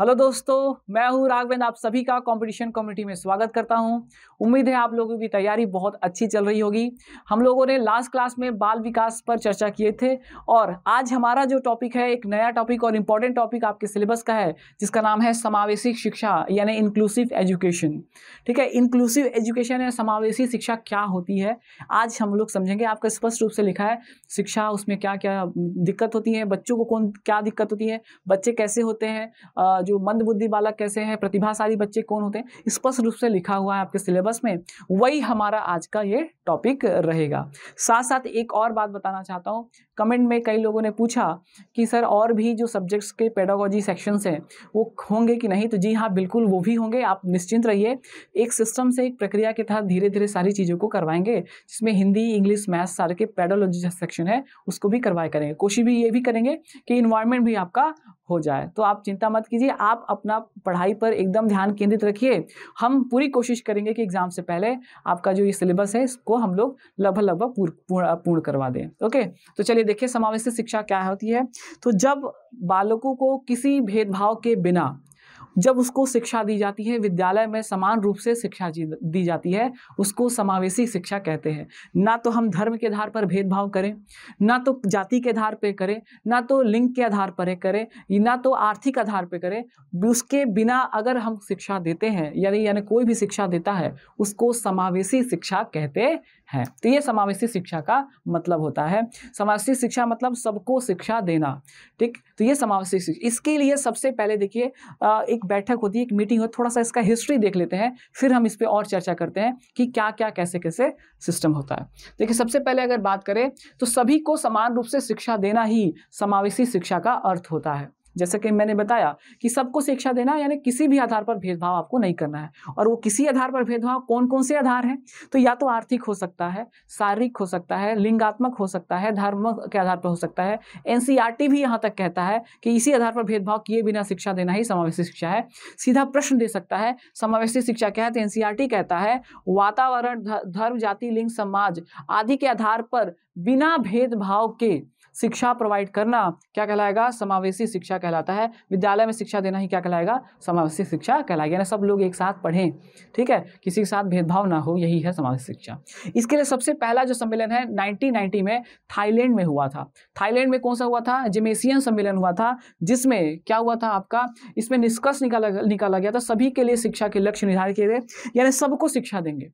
Hello दोस्तों मैं हूं राघवेंद्र आप सभी का कंपटीशन कम्युनिटी में स्वागत करता हूं उम्मीद है आप लोगों की तैयारी बहुत अच्छी चल रही होगी हम लोगों ने लास्ट क्लास में बाल विकास पर चर्चा किए थे और आज हमारा जो टॉपिक है एक नया टॉपिक और इम्पॉर्टेंट टॉपिक आपके सिलेबस का है जिसका नाम है समावेशी शिक्षा यानी इंक्लूसिव एजुकेशन ठीक है इंक्लूसिव एजुकेशन या समावेशी शिक्षा क्या होती है आज हम लोग समझेंगे आपका स्पष्ट रूप से लिखा है शिक्षा उसमें क्या क्या दिक्कत होती है बच्चों को कौन क्या दिक्कत होती है बच्चे कैसे होते हैं जो मंद बुद्धि बालक कैसे हैं प्रतिभाशाली बच्चे कौन होते हैं स्पष्ट रूप से लिखा हुआ है आपके सिलेबस में वही हमारा आज का ये टॉपिक रहेगा साथ साथ एक और बात बताना चाहता हूँ कमेंट में कई लोगों ने पूछा कि सर और भी जो सब्जेक्ट्स के पेडागोजी सेक्शंस हैं वो होंगे कि नहीं तो जी हाँ बिल्कुल वो भी होंगे आप निश्चिंत रहिए एक सिस्टम से एक प्रक्रिया के तहत धीरे धीरे सारी चीज़ों को करवाएंगे जिसमें हिंदी इंग्लिश मैथ्स सारे के पेडोलॉजी सेक्शन है उसको भी करवाए करेंगे कोशिश भी ये भी करेंगे कि इन्वायरमेंट भी आपका हो जाए तो आप चिंता मत कीजिए आप अपना पढ़ाई पर एकदम ध्यान केंद्रित रखिए हम पूरी कोशिश करेंगे कि एग्ज़ाम से पहले आपका जो ये सिलेबस है इसको हम लोग लगभग लगभग पूर्ण पूर्ण करवा दें ओके तो चलिए देखिए समावेश शिक्षा क्या होती है तो जब बालकों को किसी भेदभाव के बिना जब उसको शिक्षा दी जाती है विद्यालय में समान रूप से शिक्षा दी जाती है उसको समावेशी शिक्षा कहते हैं ना तो हम धर्म के आधार पर भेदभाव करें ना तो जाति के आधार पर करें ना तो लिंग के आधार पर करें ना तो आर्थिक आधार पर करें उसके बिना अगर हम शिक्षा देते हैं यानी यानी कोई भी शिक्षा देता है उसको समावेशी शिक्षा कहते है तो ये समावेशी शिक्षा का मतलब होता है समावेशी शिक्षा मतलब सबको शिक्षा देना ठीक तो ये समावेशी शिक्षा इसके लिए सबसे पहले देखिए एक बैठक होती है एक मीटिंग होती है थोड़ा सा इसका हिस्ट्री देख लेते हैं फिर हम इस पर और चर्चा करते हैं कि क्या क्या कैसे कैसे सिस्टम होता है देखिए सबसे पहले अगर बात करें तो सभी को समान रूप से शिक्षा देना ही समावेशी शिक्षा का अर्थ होता है जैसे कि मैंने बताया कि सबको शिक्षा देना यानी किसी भी आधार पर भेदभाव आपको नहीं करना है और वो किसी आधार पर भेदभाव कौन कौन से आधार हैं तो या तो आर्थिक हो सकता है शारीरिक हो सकता है लिंगात्मक हो सकता है धर्म के आधार पर हो सकता है एन भी यहाँ तक कहता है कि इसी आधार पर भेदभाव किए बिना शिक्षा देना ही समावेशी शिक्षा है सीधा प्रश्न दे सकता है समावेशी शिक्षा क्या है तो एन कहता है वातावरण धर्म जाति लिंग समाज आदि के आधार पर बिना भेदभाव के शिक्षा प्रोवाइड करना क्या कहलाएगा समावेशी शिक्षा कहलाता है विद्यालय में शिक्षा देना ही क्या कहलाएगा समावेशी शिक्षा कहलाएगा यानी सब लोग एक साथ पढ़ें ठीक है किसी के साथ भेदभाव ना हो यही है समावेशी शिक्षा इसके लिए सबसे पहला जो सम्मेलन है नाइनटीन में थाईलैंड में हुआ था थाईलैंड में कौन सा हुआ था जेमेसियन सम्मेलन हुआ था जिसमें क्या हुआ था आपका इसमें निष्कर्ष निकाला निकाला गया था सभी के लिए शिक्षा के लक्ष्य निर्धारित किए गए यानी सबको शिक्षा देंगे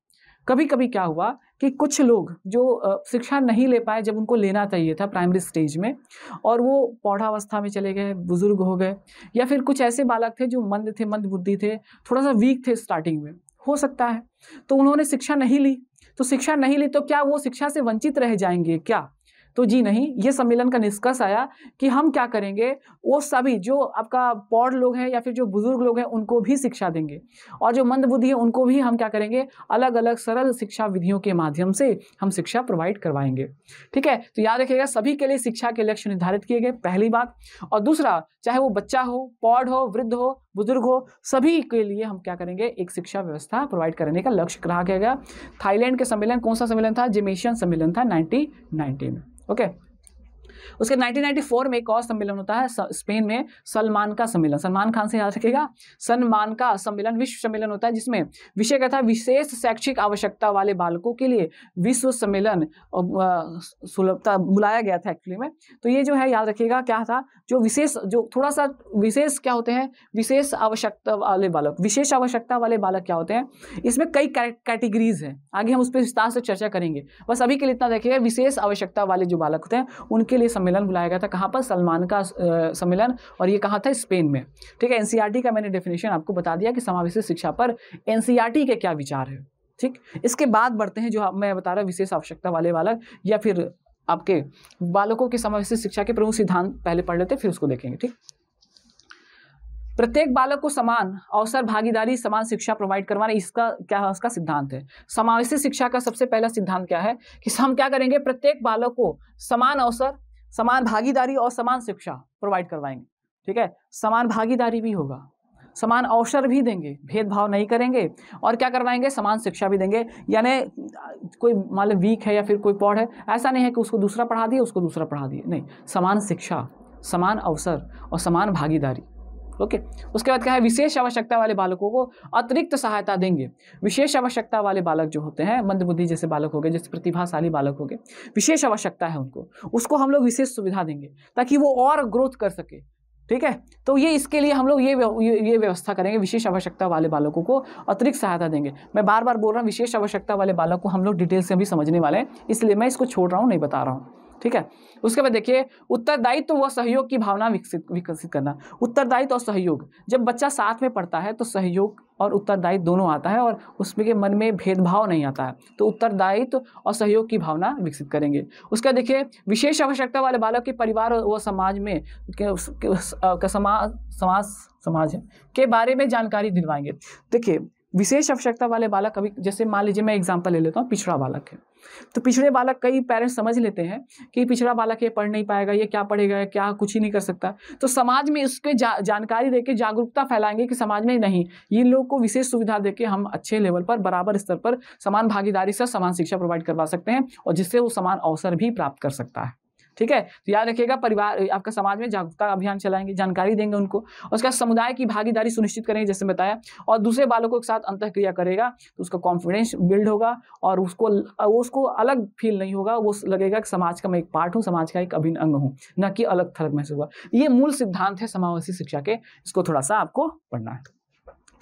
कभी कभी क्या हुआ कि कुछ लोग जो शिक्षा नहीं ले पाए जब उनको लेना चाहिए था प्राइमरी स्टेज में और वो पौढ़ावस्था में चले गए बुजुर्ग हो गए या फिर कुछ ऐसे बालक थे जो मंद थे मंद बुद्धि थे थोड़ा सा वीक थे स्टार्टिंग में हो सकता है तो उन्होंने शिक्षा नहीं ली तो शिक्षा नहीं ली तो क्या वो शिक्षा से वंचित रह जाएंगे क्या तो जी नहीं ये सम्मेलन का निष्कर्ष आया कि हम क्या करेंगे वो सभी जो आपका पौर लोग हैं या फिर जो बुजुर्ग लोग हैं उनको भी शिक्षा देंगे और जो मंदबुद्धि है उनको भी हम क्या करेंगे अलग अलग सरल शिक्षा विधियों के माध्यम से हम शिक्षा प्रोवाइड करवाएंगे ठीक है तो याद रखिएगा सभी के लिए शिक्षा के लक्ष्य निर्धारित किए गए पहली बात और दूसरा चाहे वो बच्चा हो पौड़ हो वृद्ध हो बुजुर्ग हो सभी के लिए हम क्या करेंगे एक शिक्षा व्यवस्था प्रोवाइड करने का लक्ष्य रहा गया थाईलैंड के सम्मेलन कौन सा सम्मेलन था जिमेशियन सम्मेलन था नाइनटीन नाइनटी में ओके उसके 1994 में एक और सम्मेलन होता है स्पेन में सलमान का सम्मेलन सलमान खान से याद रखेगा सलमान का सम्मेलन विश्व सम्मेलन होता है जिसमें विषय का था विशेष शैक्षिक आवश्यकता वाले बालकों के लिए विश्व सम्मेलन सुलभता बुलाया गया था एक्चुअली में तो ये जो है याद रखिएगा क्या था जो विशेष जो थोड़ा सा विशेष क्या होते हैं विशेष आवश्यकता वाले बालक विशेष आवश्यकता वाले बालक क्या होते हैं इसमें कई कैटेगरीज हैं आगे हम उस पर विस्तार से चर्चा करेंगे बस अभी के लिए इतना देखिएगा विशेष आवश्यकता वाले जो बालक होते हैं उनके लिए सम्मेलन बुलाया गया था कहाँ पर सलमान का सम्मेलन और ये कहाँ था स्पेन में ठीक है एनसीईआरटी e का मैंने डेफिनेशन आपको बता दिया कि समावेशी शिक्षा पर एनसीईआरटी e के क्या विचार है ठीक इसके बाद बढ़ते हैं जो मैं बता रहा विशेष आवश्यकता वाले बालक या फिर आपके बालकों के समावेशी शिक्षा के प्रमुख सिद्धांत पहले पढ़ लेते फिर उसको देखेंगे ठीक प्रत्येक बालक को समान अवसर भागीदारी समान शिक्षा प्रोवाइड करवाना इसका क्या है उसका सिद्धांत है समावेशी शिक्षा का सबसे पहला सिद्धांत क्या है कि हम क्या करेंगे प्रत्येक बालक को समान अवसर समान भागीदारी और समान शिक्षा प्रोवाइड करवाएंगे ठीक है समान भागीदारी भी होगा समान अवसर भी देंगे भेदभाव नहीं करेंगे और क्या करवाएंगे समान शिक्षा भी देंगे यानी कोई मान लो वीक है या फिर कोई पौड़ है ऐसा नहीं है कि उसको दूसरा पढ़ा दिए उसको दूसरा पढ़ा दिए नहीं समान शिक्षा समान अवसर और समान भागीदारी ओके उसके बाद क्या है विशेष आवश्यकता वाले बालकों को अतिरिक्त सहायता देंगे विशेष आवश्यकता वाले बालक जो होते हैं मंदबुद्धि जैसे बालक हो गए जैसे प्रतिभाशाली बालक हो गए विशेष आवश्यकता है उनको उसको हम लोग विशेष सुविधा देंगे ताकि वो और ग्रोथ कर सके ठीक है तो ये इसके लिए हम लोग ये ये व्यवस्था करेंगे विशेष आवश्यकता वाले बालकों को अतिरिक्त सहायता देंगे मैं बार बार बोल रहा हूँ विशेष आवश्यकता वाले बालक को हम लोग डिटेल से भी समझने वाले हैं इसलिए मैं इसको छोड़ रहा हूँ नहीं बता रहा हूँ ठीक है उसके बाद देखिए उत्तरदायित्व तो व सहयोग की भावना विकसित विकसित करना उत्तरदायित्व तो और सहयोग जब बच्चा साथ में पढ़ता है तो सहयोग और उत्तरदायित्व दोनों आता है और उसमें के मन में भेदभाव नहीं आता है तो उत्तरदायित्व तो और सहयोग की भावना विकसित करेंगे उसका देखिए विशेष आवश्यकता वाले बालक के परिवार व समाज में समाज समाज समाज है के बारे में जानकारी दिलवाएंगे देखिए विशेष आवश्यकता वाले बालक अभी जैसे मान लीजिए मैं एग्जाम्पल ले लेता हूँ पिछड़ा बालक है तो पिछड़े बालक कई पेरेंट्स समझ लेते हैं कि पिछड़ा बालक ये पढ़ नहीं पाएगा ये क्या पढ़ेगा क्या कुछ ही नहीं कर सकता तो समाज में उसके जा, जानकारी देके जागरूकता फैलाएंगे कि समाज में नहीं ये लोग को विशेष सुविधा देके हम अच्छे लेवल पर बराबर स्तर पर समान भागीदारी से समान शिक्षा प्रोवाइड करवा सकते हैं और जिससे वो समान अवसर भी प्राप्त कर सकता है ठीक है तो याद रखिएगा परिवार आपका समाज में जागरूकता अभियान चलाएंगे जानकारी देंगे उनको उसके बाद समुदाय की भागीदारी सुनिश्चित करेंगे जैसे बताया और दूसरे बालों के साथ अंत क्रिया करेगा तो उसका कॉन्फिडेंस बिल्ड होगा और उसको उसको अलग फील नहीं होगा वो लगेगा कि समाज का मैं एक पार्ट हूँ समाज का एक अभिन्न अंग हूँ न कि अलग थलग महसूस हुआ ये मूल सिद्धांत है समावेशी शिक्षा के इसको थोड़ा सा आपको पढ़ना है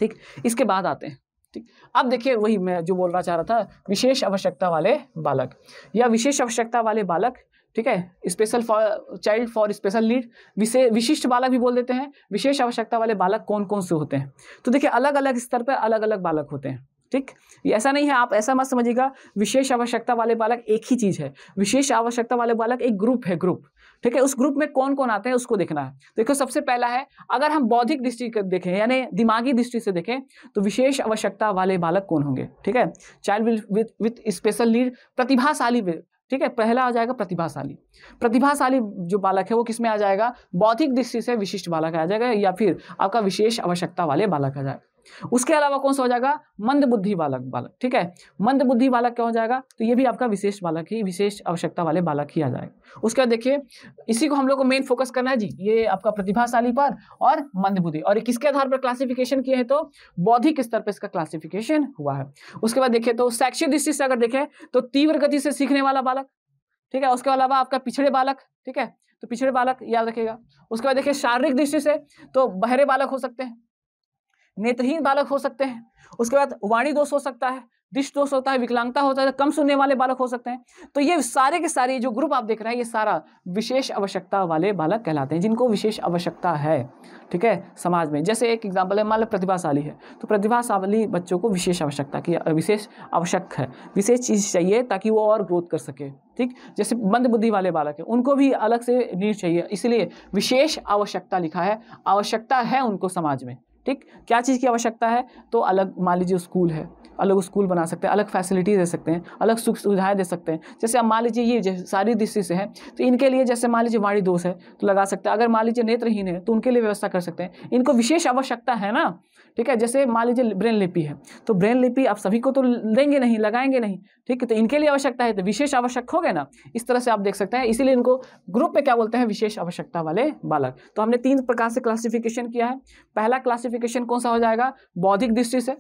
ठीक इसके बाद आते हैं ठीक अब देखिए वही मैं जो बोलना चाह रहा था विशेष आवश्यकता वाले बालक या विशेष आवश्यकता वाले बालक ठीक है special for child for special need विशेष विशिष्ट बालक भी बोल देते हैं विशेष आवश्यकता वाले बालक कौन कौन से होते हैं तो देखिए अलग अलग स्तर पर अलग अलग बालक होते हैं ठीक ऐसा नहीं है आप ऐसा मत समझिएगा विशेष आवश्यकता वाले बालक एक ही चीज़ है विशेष आवश्यकता वाले बालक एक ग्रुप है ग्रुप ठीक है उस ग्रुप में कौन कौन आते हैं उसको देखना है तो देखो सबसे पहला है अगर हम बौद्धिक दृष्टि देखें यानी दिमागी दृष्टि से देखें तो विशेष आवश्यकता वाले बालक कौन होंगे ठीक है child with with special need प्रतिभाशाली ठीक है पहला आ जाएगा प्रतिभाशाली प्रतिभाशाली जो बालक है वो किसमें आ जाएगा बौद्धिक दृष्टि से विशिष्ट बालक आ जाएगा या फिर आपका विशेष आवश्यकता वाले बालक आ जाएगा उसके अलावा कौन सा हो जाएगा मंद बुद्धि बालक बालक ठीक है मंद बुद्धि बालक क्या हो जाएगा तो ये भी आपका विशेष बालक ही विशेष आवश्यकता वाले बालक ही आ जाएगा उसके बाद देखिए इसी को हम लोग को मेन फोकस करना है जी ये आपका प्रतिभाशाली पर और मंद बुद्धि और किसके आधार पर क्लासिफिकेशन किए हैं तो बौद्धिक स्तर पर इसका क्लासिफिकेशन हुआ है उसके बाद देखिए तो शैक्षिक दृष्टि से अगर देखें तो तीव्र गति से सीखने वाला बालक ठीक है उसके अलावा आपका पिछड़े बालक ठीक है तो पिछड़े बालक याद रखेगा उसके बाद देखिए शारीरिक दृष्टि से तो बहरे बालक हो सकते हैं नेत्रहीन बालक हो सकते हैं उसके बाद वाणी दोष हो सकता है दृष्ट दोष होता है विकलांगता होता है कम सुनने वाले बालक हो सकते हैं तो ये सारे के सारे जो ग्रुप आप देख रहे हैं ये सारा विशेष आवश्यकता वाले बालक कहलाते हैं जिनको विशेष आवश्यकता है ठीक है समाज में जैसे एक एग्जाम्पल है मान लो प्रतिभाशाली है तो प्रतिभाशाली बच्चों को विशेष आवश्यकता की विशेष आवश्यक है विशेष चीज़ चाहिए ताकि वो और ग्रोथ कर सके ठीक जैसे मंद बुद्धि वाले बालक हैं उनको भी अलग से नीड चाहिए इसलिए विशेष आवश्यकता लिखा है आवश्यकता है उनको समाज में ठीक क्या चीज़ की आवश्यकता है तो अलग मान लीजिए स्कूल है अलग स्कूल बना सकते हैं अलग फैसिलिटी दे सकते हैं अलग सुख सुविधाएँ दे सकते हैं जैसे आप मान लीजिए ये सारी दृष्टि से है तो इनके लिए जैसे मान लीजिए वाणी दोष है तो लगा सकते हैं अगर मान लीजिए नेत्रहीन है तो उनके लिए व्यवस्था कर सकते हैं इनको विशेष आवश्यकता है ना ठीक है जैसे मान लीजिए ब्रेन लिपि है तो ब्रेन लिपि आप सभी को तो देंगे नहीं लगाएंगे नहीं ठीक है तो इनके लिए आवश्यकता है तो विशेष आवश्यक हो गए ना इस तरह से आप देख सकते हैं इसीलिए इनको ग्रुप में क्या बोलते हैं विशेष आवश्यकता वाले बालक तो हमने तीन प्रकार से क्लासिफिकेशन किया है पहला क्लासिफिकेशन कौन सा हो जाएगा बौद्धिक दृष्टि से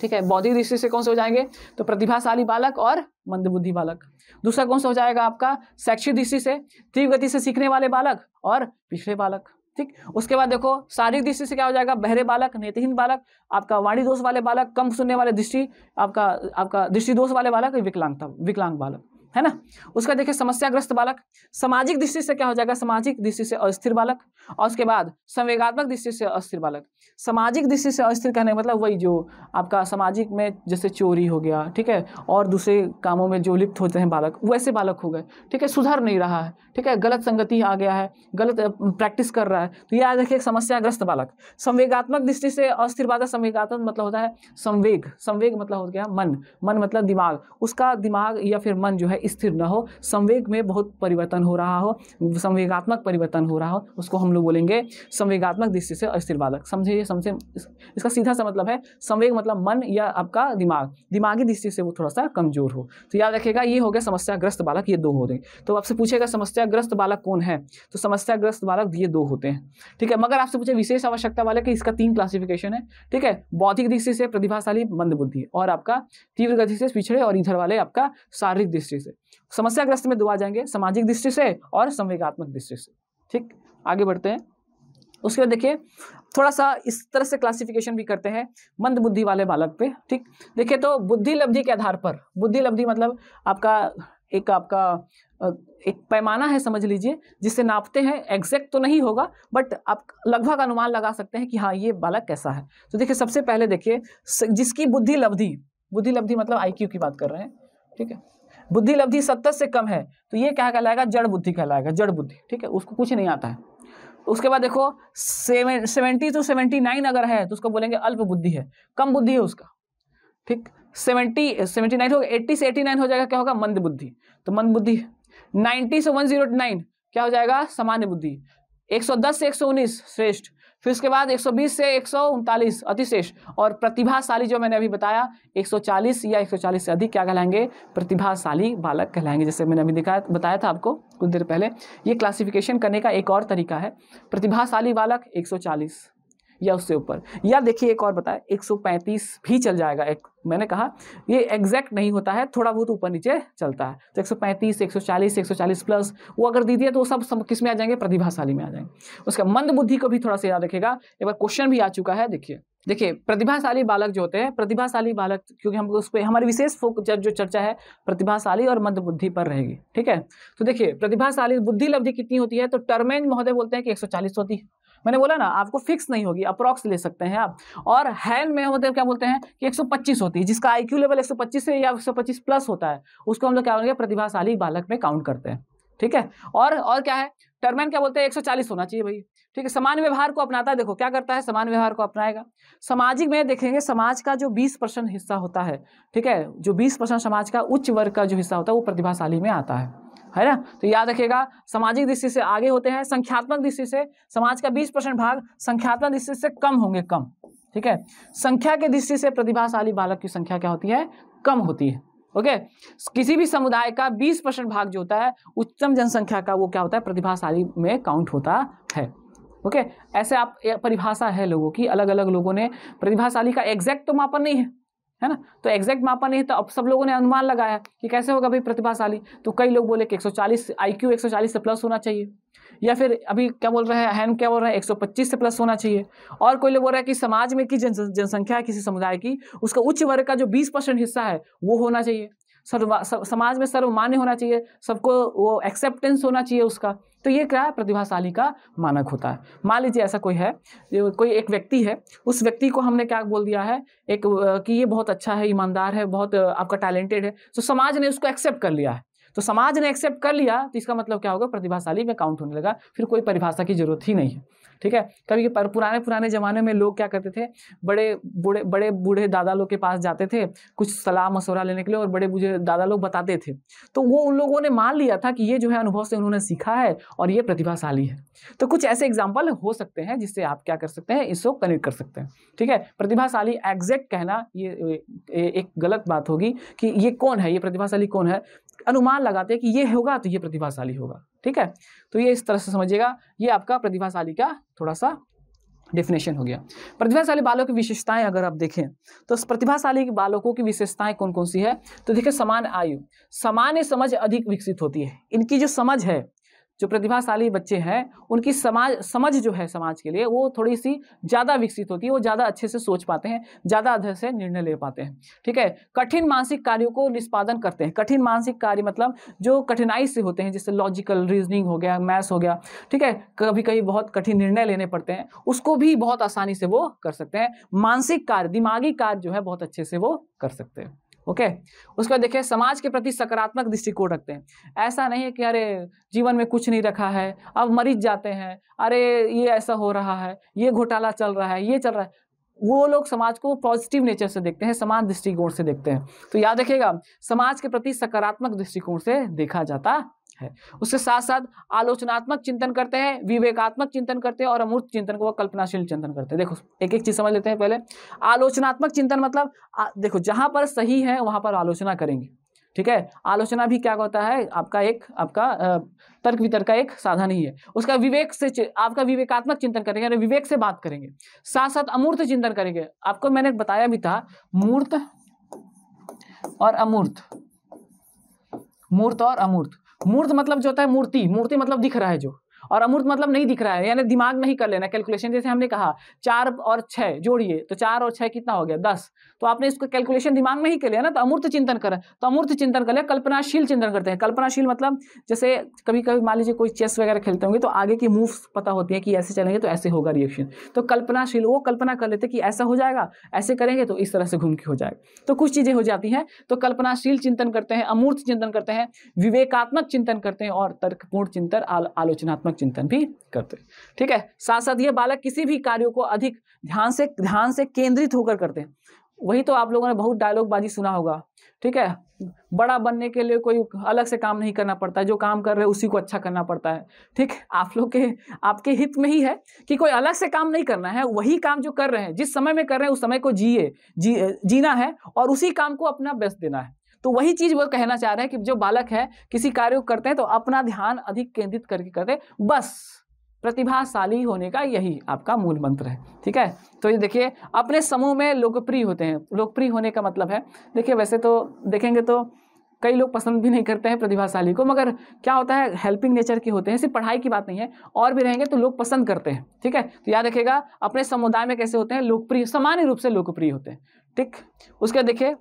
ठीक है बौद्धिक दृष्टि से कौन से हो जाएंगे तो प्रतिभाशाली बालक और मंदबुद्धि बालक दूसरा कौन सा हो जाएगा आपका शैक्षिक दृष्टि से तीव्र गति से सीखने वाले बालक और पिछड़े बालक ठीक उसके बाद देखो शारीरिक दृष्टि से क्या हो जाएगा बहरे बालक नेतहीन बालक आपका वाणी दोष वाले बालक कम सुनने वाले दृष्टि आपका आपका दृष्टि दोष वाले बालक विकलांगता विकलांग बालक है ना उसका देखिए समस्याग्रस्त बालक सामाजिक दृष्टि से क्या हो जाएगा सामाजिक दृष्टि से अस्थिर बालक और उसके बाद संवेगात्मक दृष्टि से अस्थिर बालक सामाजिक दृष्टि से अस्थिर कहने का मतलब वही जो आपका सामाजिक में जैसे चोरी हो गया ठीक है और दूसरे कामों में जो लिप्त होते हैं बालक वैसे बालक हो गए ठीक है सुधर नहीं रहा है ठीक है गलत संगति आ गया है गलत प्रैक्टिस कर रहा है तो यह आज देखिए समस्याग्रस्त बालक संवेगात्मक दृष्टि से अस्थिर बालक संवेगात्मक मतलब होता है संवेग संवेग मतलब हो गया मन मन मतलब दिमाग उसका दिमाग या फिर मन जो है स्थिर न हो संवेग में बहुत परिवर्तन हो रहा हो संवेगात्मक परिवर्तन हो रहा हो उसको हम लोग बोलेंगे संवेगात्मक दृष्टि से अस्थिर बाधक समझे समझे इसका सीधा सा मतलब है संवेग मतलब मन या आपका दिमाग दिमागी दृष्टि से वो थोड़ा सा कमजोर हो तो याद रखेगा ये हो गया समस्याग्रस्त बालक ये दो हो गए तो आपसे पूछेगा समस्याग्रस्त बालक कौन है तो समस्याग्रस्त बालक ये दो होते हैं ठीक है मगर आपसे पूछे विशेष आवश्यकता वाले कि इसका तीन क्लासिफिकेशन है ठीक है बौद्धिक दृष्टि से प्रतिभाशाली मंदबुद्धि और आपका तीव्र गति से पिछड़े और इधर वाले आपका शारीरिक दृष्टि से समस्याग्रस्त में दो आ जाएंगे सामाजिक दृष्टि से और संवेगात्मक दृष्टि से ठीक आगे बढ़ते हैं उसके बाद देखिए थोड़ा सा इस तरह से क्लासिफिकेशन भी करते हैं मंद बुद्धि वाले बालक पे ठीक देखिए तो बुद्धि लब्धि के आधार पर बुद्धि लब्धि मतलब आपका एक आपका एक पैमाना है समझ लीजिए जिसे नापते हैं एग्जैक्ट तो नहीं होगा बट आप लगभग अनुमान लगा सकते हैं कि हाँ ये बालक कैसा है तो देखिए सबसे पहले देखिए जिसकी बुद्धि लब्धि बुद्धि लब्धि मतलब आई की बात कर रहे हैं ठीक है बुद्धि लब्धि सत्तर से कम है तो ये क्या कहलाएगा जड़ बुद्धि कहलाएगा जड़ बुद्धि ठीक है उसको कुछ नहीं आता है उसके बाद देखो सेवेंटी टू सेवेंटी नाइन अगर है तो उसको बोलेंगे अल्प बुद्धि है कम बुद्धि है उसका ठीक सेवेंटी सेवेंटी नाइन होगा एट्टी से एट्टी नाइन हो जाएगा क्या होगा मंद बुद्धि तो मंद बुद्धि नाइन्टी से वन जीरो नाइन क्या हो जाएगा सामान्य बुद्धि एक सौ दस से एक सौ उन्नीस श्रेष्ठ फिर उसके बाद 120 से एक अतिशेष और प्रतिभाशाली जो मैंने अभी बताया 140 या 140 से अधिक क्या कहलाएंगे प्रतिभाशाली बालक कहलाएंगे जैसे मैंने अभी दिखाया बताया था आपको कुछ देर पहले ये क्लासिफिकेशन करने का एक और तरीका है प्रतिभाशाली बालक एक या उससे ऊपर या देखिए एक और बताए 135 भी चल जाएगा एक मैंने कहा ये एग्जैक्ट नहीं होता है थोड़ा बहुत ऊपर नीचे चलता है तो 135 140 140 प्लस वो अगर दे दिया तो सब, सब किस में आ जाएंगे प्रतिभाशाली में आ जाएंगे उसका मंद बुद्धि को भी थोड़ा सा याद रखेगा एक बार क्वेश्चन भी आ चुका है देखिए देखिए प्रतिभाशाली बालक जो होते हैं प्रतिभाशाली बालक क्योंकि हम उस पर हमारी विशेष जो चर्चा है प्रतिभाशाली और मंद बुद्धि पर रहेगी ठीक है तो देखिए प्रतिभाशाली बुद्धि लब्धि कितनी होती है तो टर्मेन महोदय बोलते हैं कि 140 होती है मैंने बोला ना आपको फिक्स नहीं होगी अप्रॉक्स ले सकते हैं आप और हैन में मतलब क्या बोलते हैं कि 125 होती है जिसका आईक्यू लेवल 125 से या 125 प्लस होता है उसको हम लोग क्या बोलेंगे प्रतिभाशाली बालक में काउंट करते हैं ठीक है और और क्या है टर्मैन क्या बोलते हैं 140 होना चाहिए भाई ठीक है समान व्यवहार को अपनाता है देखो क्या करता है समान व्यवहार को अपनाएगा सामाजिक में देखेंगे समाज का जो 20 परसेंट हिस्सा होता है ठीक है जो 20 परसेंट समाज का उच्च वर्ग का जो हिस्सा होता है वो प्रतिभाशाली में आता है है ना तो याद रखिएगा सामाजिक दृष्टि से आगे होते हैं संख्यात्मक दृष्टि से समाज का बीस परसेंट भाग संख्यात्मक दृष्टि से कम होंगे कम ठीक है संख्या के दृष्टि से प्रतिभाशाली बालक की संख्या क्या होती है कम होती है ओके किसी भी समुदाय का 20 परसेंट भाग जो होता है उच्चतम जनसंख्या का वो क्या होता है प्रतिभाशाली में काउंट होता है ओके ऐसे आप परिभाषा है लोगों की अलग अलग लोगों ने प्रतिभाशाली का एग्जैक्ट तो मापन नहीं है है ना तो एग्जैक्ट मापा नहीं तो अब सब लोगों ने अनुमान लगाया कि कैसे होगा भाई प्रतिभाशाली तो कई लोग बोले कि 140 आईक्यू 140 से प्लस होना चाहिए या फिर अभी क्या बोल रहे हैं हैम क्या बोल रहे हैं 125 से प्लस होना चाहिए और कोई लोग बोल रहा है कि समाज में की जनसंख्या है किसी समुदाय की उसका उच्च वर्ग का जो बीस हिस्सा है वो होना चाहिए सर्व समाज में सर्वमान्य होना चाहिए सबको वो एक्सेप्टेंस होना चाहिए उसका तो ये क्या है प्रतिभाशाली का मानक होता है मान लीजिए ऐसा कोई है कोई एक व्यक्ति है उस व्यक्ति को हमने क्या बोल दिया है एक कि ये बहुत अच्छा है ईमानदार है बहुत आपका टैलेंटेड है तो समाज ने उसको एक्सेप्ट कर लिया है तो समाज ने एक्सेप्ट कर लिया तो इसका मतलब क्या होगा प्रतिभाशाली में काउंट होने लगा फिर कोई परिभाषा की जरूरत ही नहीं है ठीक है कभी ये पर, पुराने पुराने ज़माने में लोग क्या करते थे बड़े बूढ़े बड़े बूढ़े दादा लोग के पास जाते थे कुछ सलाह मशवरा लेने के लिए और बड़े बूढ़े दादा लोग बताते थे तो वो उन लोगों ने मान लिया था कि ये जो है अनुभव से उन्होंने सीखा है और ये प्रतिभाशाली है तो कुछ ऐसे एग्जाम्पल हो सकते हैं जिससे आप क्या कर सकते हैं इसको कनेक्ट कर सकते हैं ठीक है प्रतिभाशाली एग्जैक्ट कहना ये एक गलत बात होगी कि ये कौन है ये प्रतिभाशाली कौन है अनुमान लगाते हैं कि ये होगा तो ये प्रतिभाशाली होगा ठीक है तो ये इस तरह से समझिएगा ये आपका प्रतिभाशाली का थोड़ा सा डेफिनेशन हो गया प्रतिभाशाली बालों की विशेषताएं अगर आप देखें तो प्रतिभाशाली बालकों की विशेषताएं कौन कौन सी है तो देखिये समान आयु सामान्य समझ अधिक विकसित होती है इनकी जो समझ है जो प्रतिभाशाली बच्चे हैं उनकी समाज समझ जो है समाज के लिए वो थोड़ी सी ज़्यादा विकसित होती है वो ज़्यादा अच्छे से सोच पाते हैं ज़्यादा अच्छे से निर्णय ले पाते हैं ठीक है कठिन मानसिक कार्यों को निष्पादन करते हैं कठिन मानसिक कार्य मतलब जो कठिनाई से होते हैं जैसे लॉजिकल रीजनिंग हो गया मैथ्स हो गया ठीक है कभी कभी बहुत कठिन निर्णय लेने पड़ते हैं उसको भी बहुत आसानी से वो कर सकते हैं मानसिक कार्य दिमागी कार्य जो है बहुत अच्छे से वो कर सकते हैं ओके उसके बाद देखिए समाज के प्रति सकारात्मक दृष्टिकोण रखते हैं ऐसा नहीं है कि अरे जीवन में कुछ नहीं रखा है अब मरीज जाते हैं अरे ये ऐसा हो रहा है ये घोटाला चल रहा है ये चल रहा है वो लोग समाज को पॉजिटिव नेचर से देखते हैं समाज दृष्टिकोण से देखते हैं तो याद रखिएगा समाज के प्रति सकारात्मक दृष्टिकोण से देखा जाता है उसके साथ साथ आलोचनात्मक चिंतन करते हैं विवेकात्मक चिंतन करते हैं और अमूर्त चिंतन को वह कल्पनाशील चिंतन करते हैं देखो एक एक चीज समझ लेते हैं पहले आलोचनात्मक चिंतन मतलब आ, देखो जहां पर सही है वहां पर आलोचना करेंगे ठीक है आलोचना भी क्या होता है आपका एक आपका तर्क वितर्क का एक साधन ही है उसका विवेक से आपका विवेकात्मक चिंतन करेंगे विवेक से बात करेंगे साथ साथ अमूर्त चिंतन करेंगे आपको मैंने बताया भी था मूर्त और अमूर्त मूर्त और अमूर्त मूर्त मतलब जो होता है मूर्ति मूर्ति मतलब दिख रहा है जो और अमूर्त मतलब नहीं दिख रहा है यानी दिमाग में ही कर लेना कैलकुलेशन जैसे हमने कहा चार और छः जोड़िए तो चार और छः कितना हो गया दस तो आपने इसको कैलकुलेशन दिमाग में ही कर लिया ना तो अमूर्त चिंतन करें तो अमूर्त चिंतन कर लिया कल्पनाशील चिंतन करते हैं कल्पनाशील मतलब जैसे कभी कभी मान लीजिए कोई चेस वगैरह खेलते होंगे तो आगे की मूव्स पता होती है कि ऐसे चलेंगे तो ऐसे होगा रिएक्शन तो कल्पनाशील वो कल्पना कर लेते कि ऐसा हो जाएगा ऐसे करेंगे तो इस तरह से घूम के हो जाएगा तो कुछ चीज़ें हो जाती हैं तो कल्पनाशील चिंतन करते हैं अमूर्त चिंतन करते हैं विवेकात्मक चिंतन करते हैं और तर्कपूर्ण चिंतन आलोचनात्मक चिंतन भी करते ठीक है साथ साथ ये बालक किसी भी कार्यों को अधिक ध्यान से ध्यान से केंद्रित होकर करते हैं वही तो आप लोगों ने बहुत डायलॉग बाजी सुना होगा ठीक है बड़ा बनने के लिए कोई अलग से काम नहीं करना पड़ता है जो काम कर रहे हैं उसी को अच्छा करना पड़ता है ठीक आप लोग के आपके हित में ही है कि कोई अलग से काम नहीं करना है वही काम जो कर रहे हैं जिस समय में कर रहे हैं उस समय को जिए जी जीना है और उसी काम को अपना बेस्ट देना है तो वही चीज वो कहना चाह रहे हैं कि जो बालक है किसी कार्य को करते हैं तो अपना ध्यान अधिक केंद्रित करके करते बस प्रतिभाशाली होने का यही आपका मूल मंत्र है ठीक है तो ये देखिए अपने समूह में लोकप्रिय होते हैं लोकप्रिय होने का मतलब है देखिए वैसे तो देखेंगे तो कई लोग पसंद भी नहीं करते हैं प्रतिभाशाली को मगर क्या होता है हेल्पिंग नेचर के होते हैं सिर्फ पढ़ाई की बात नहीं है और भी रहेंगे तो लोग पसंद करते हैं ठीक है तो याद रखिएगा अपने समुदाय में कैसे होते हैं लोकप्रिय सामान्य रूप से लोकप्रिय होते हैं ठीक उसके देखिए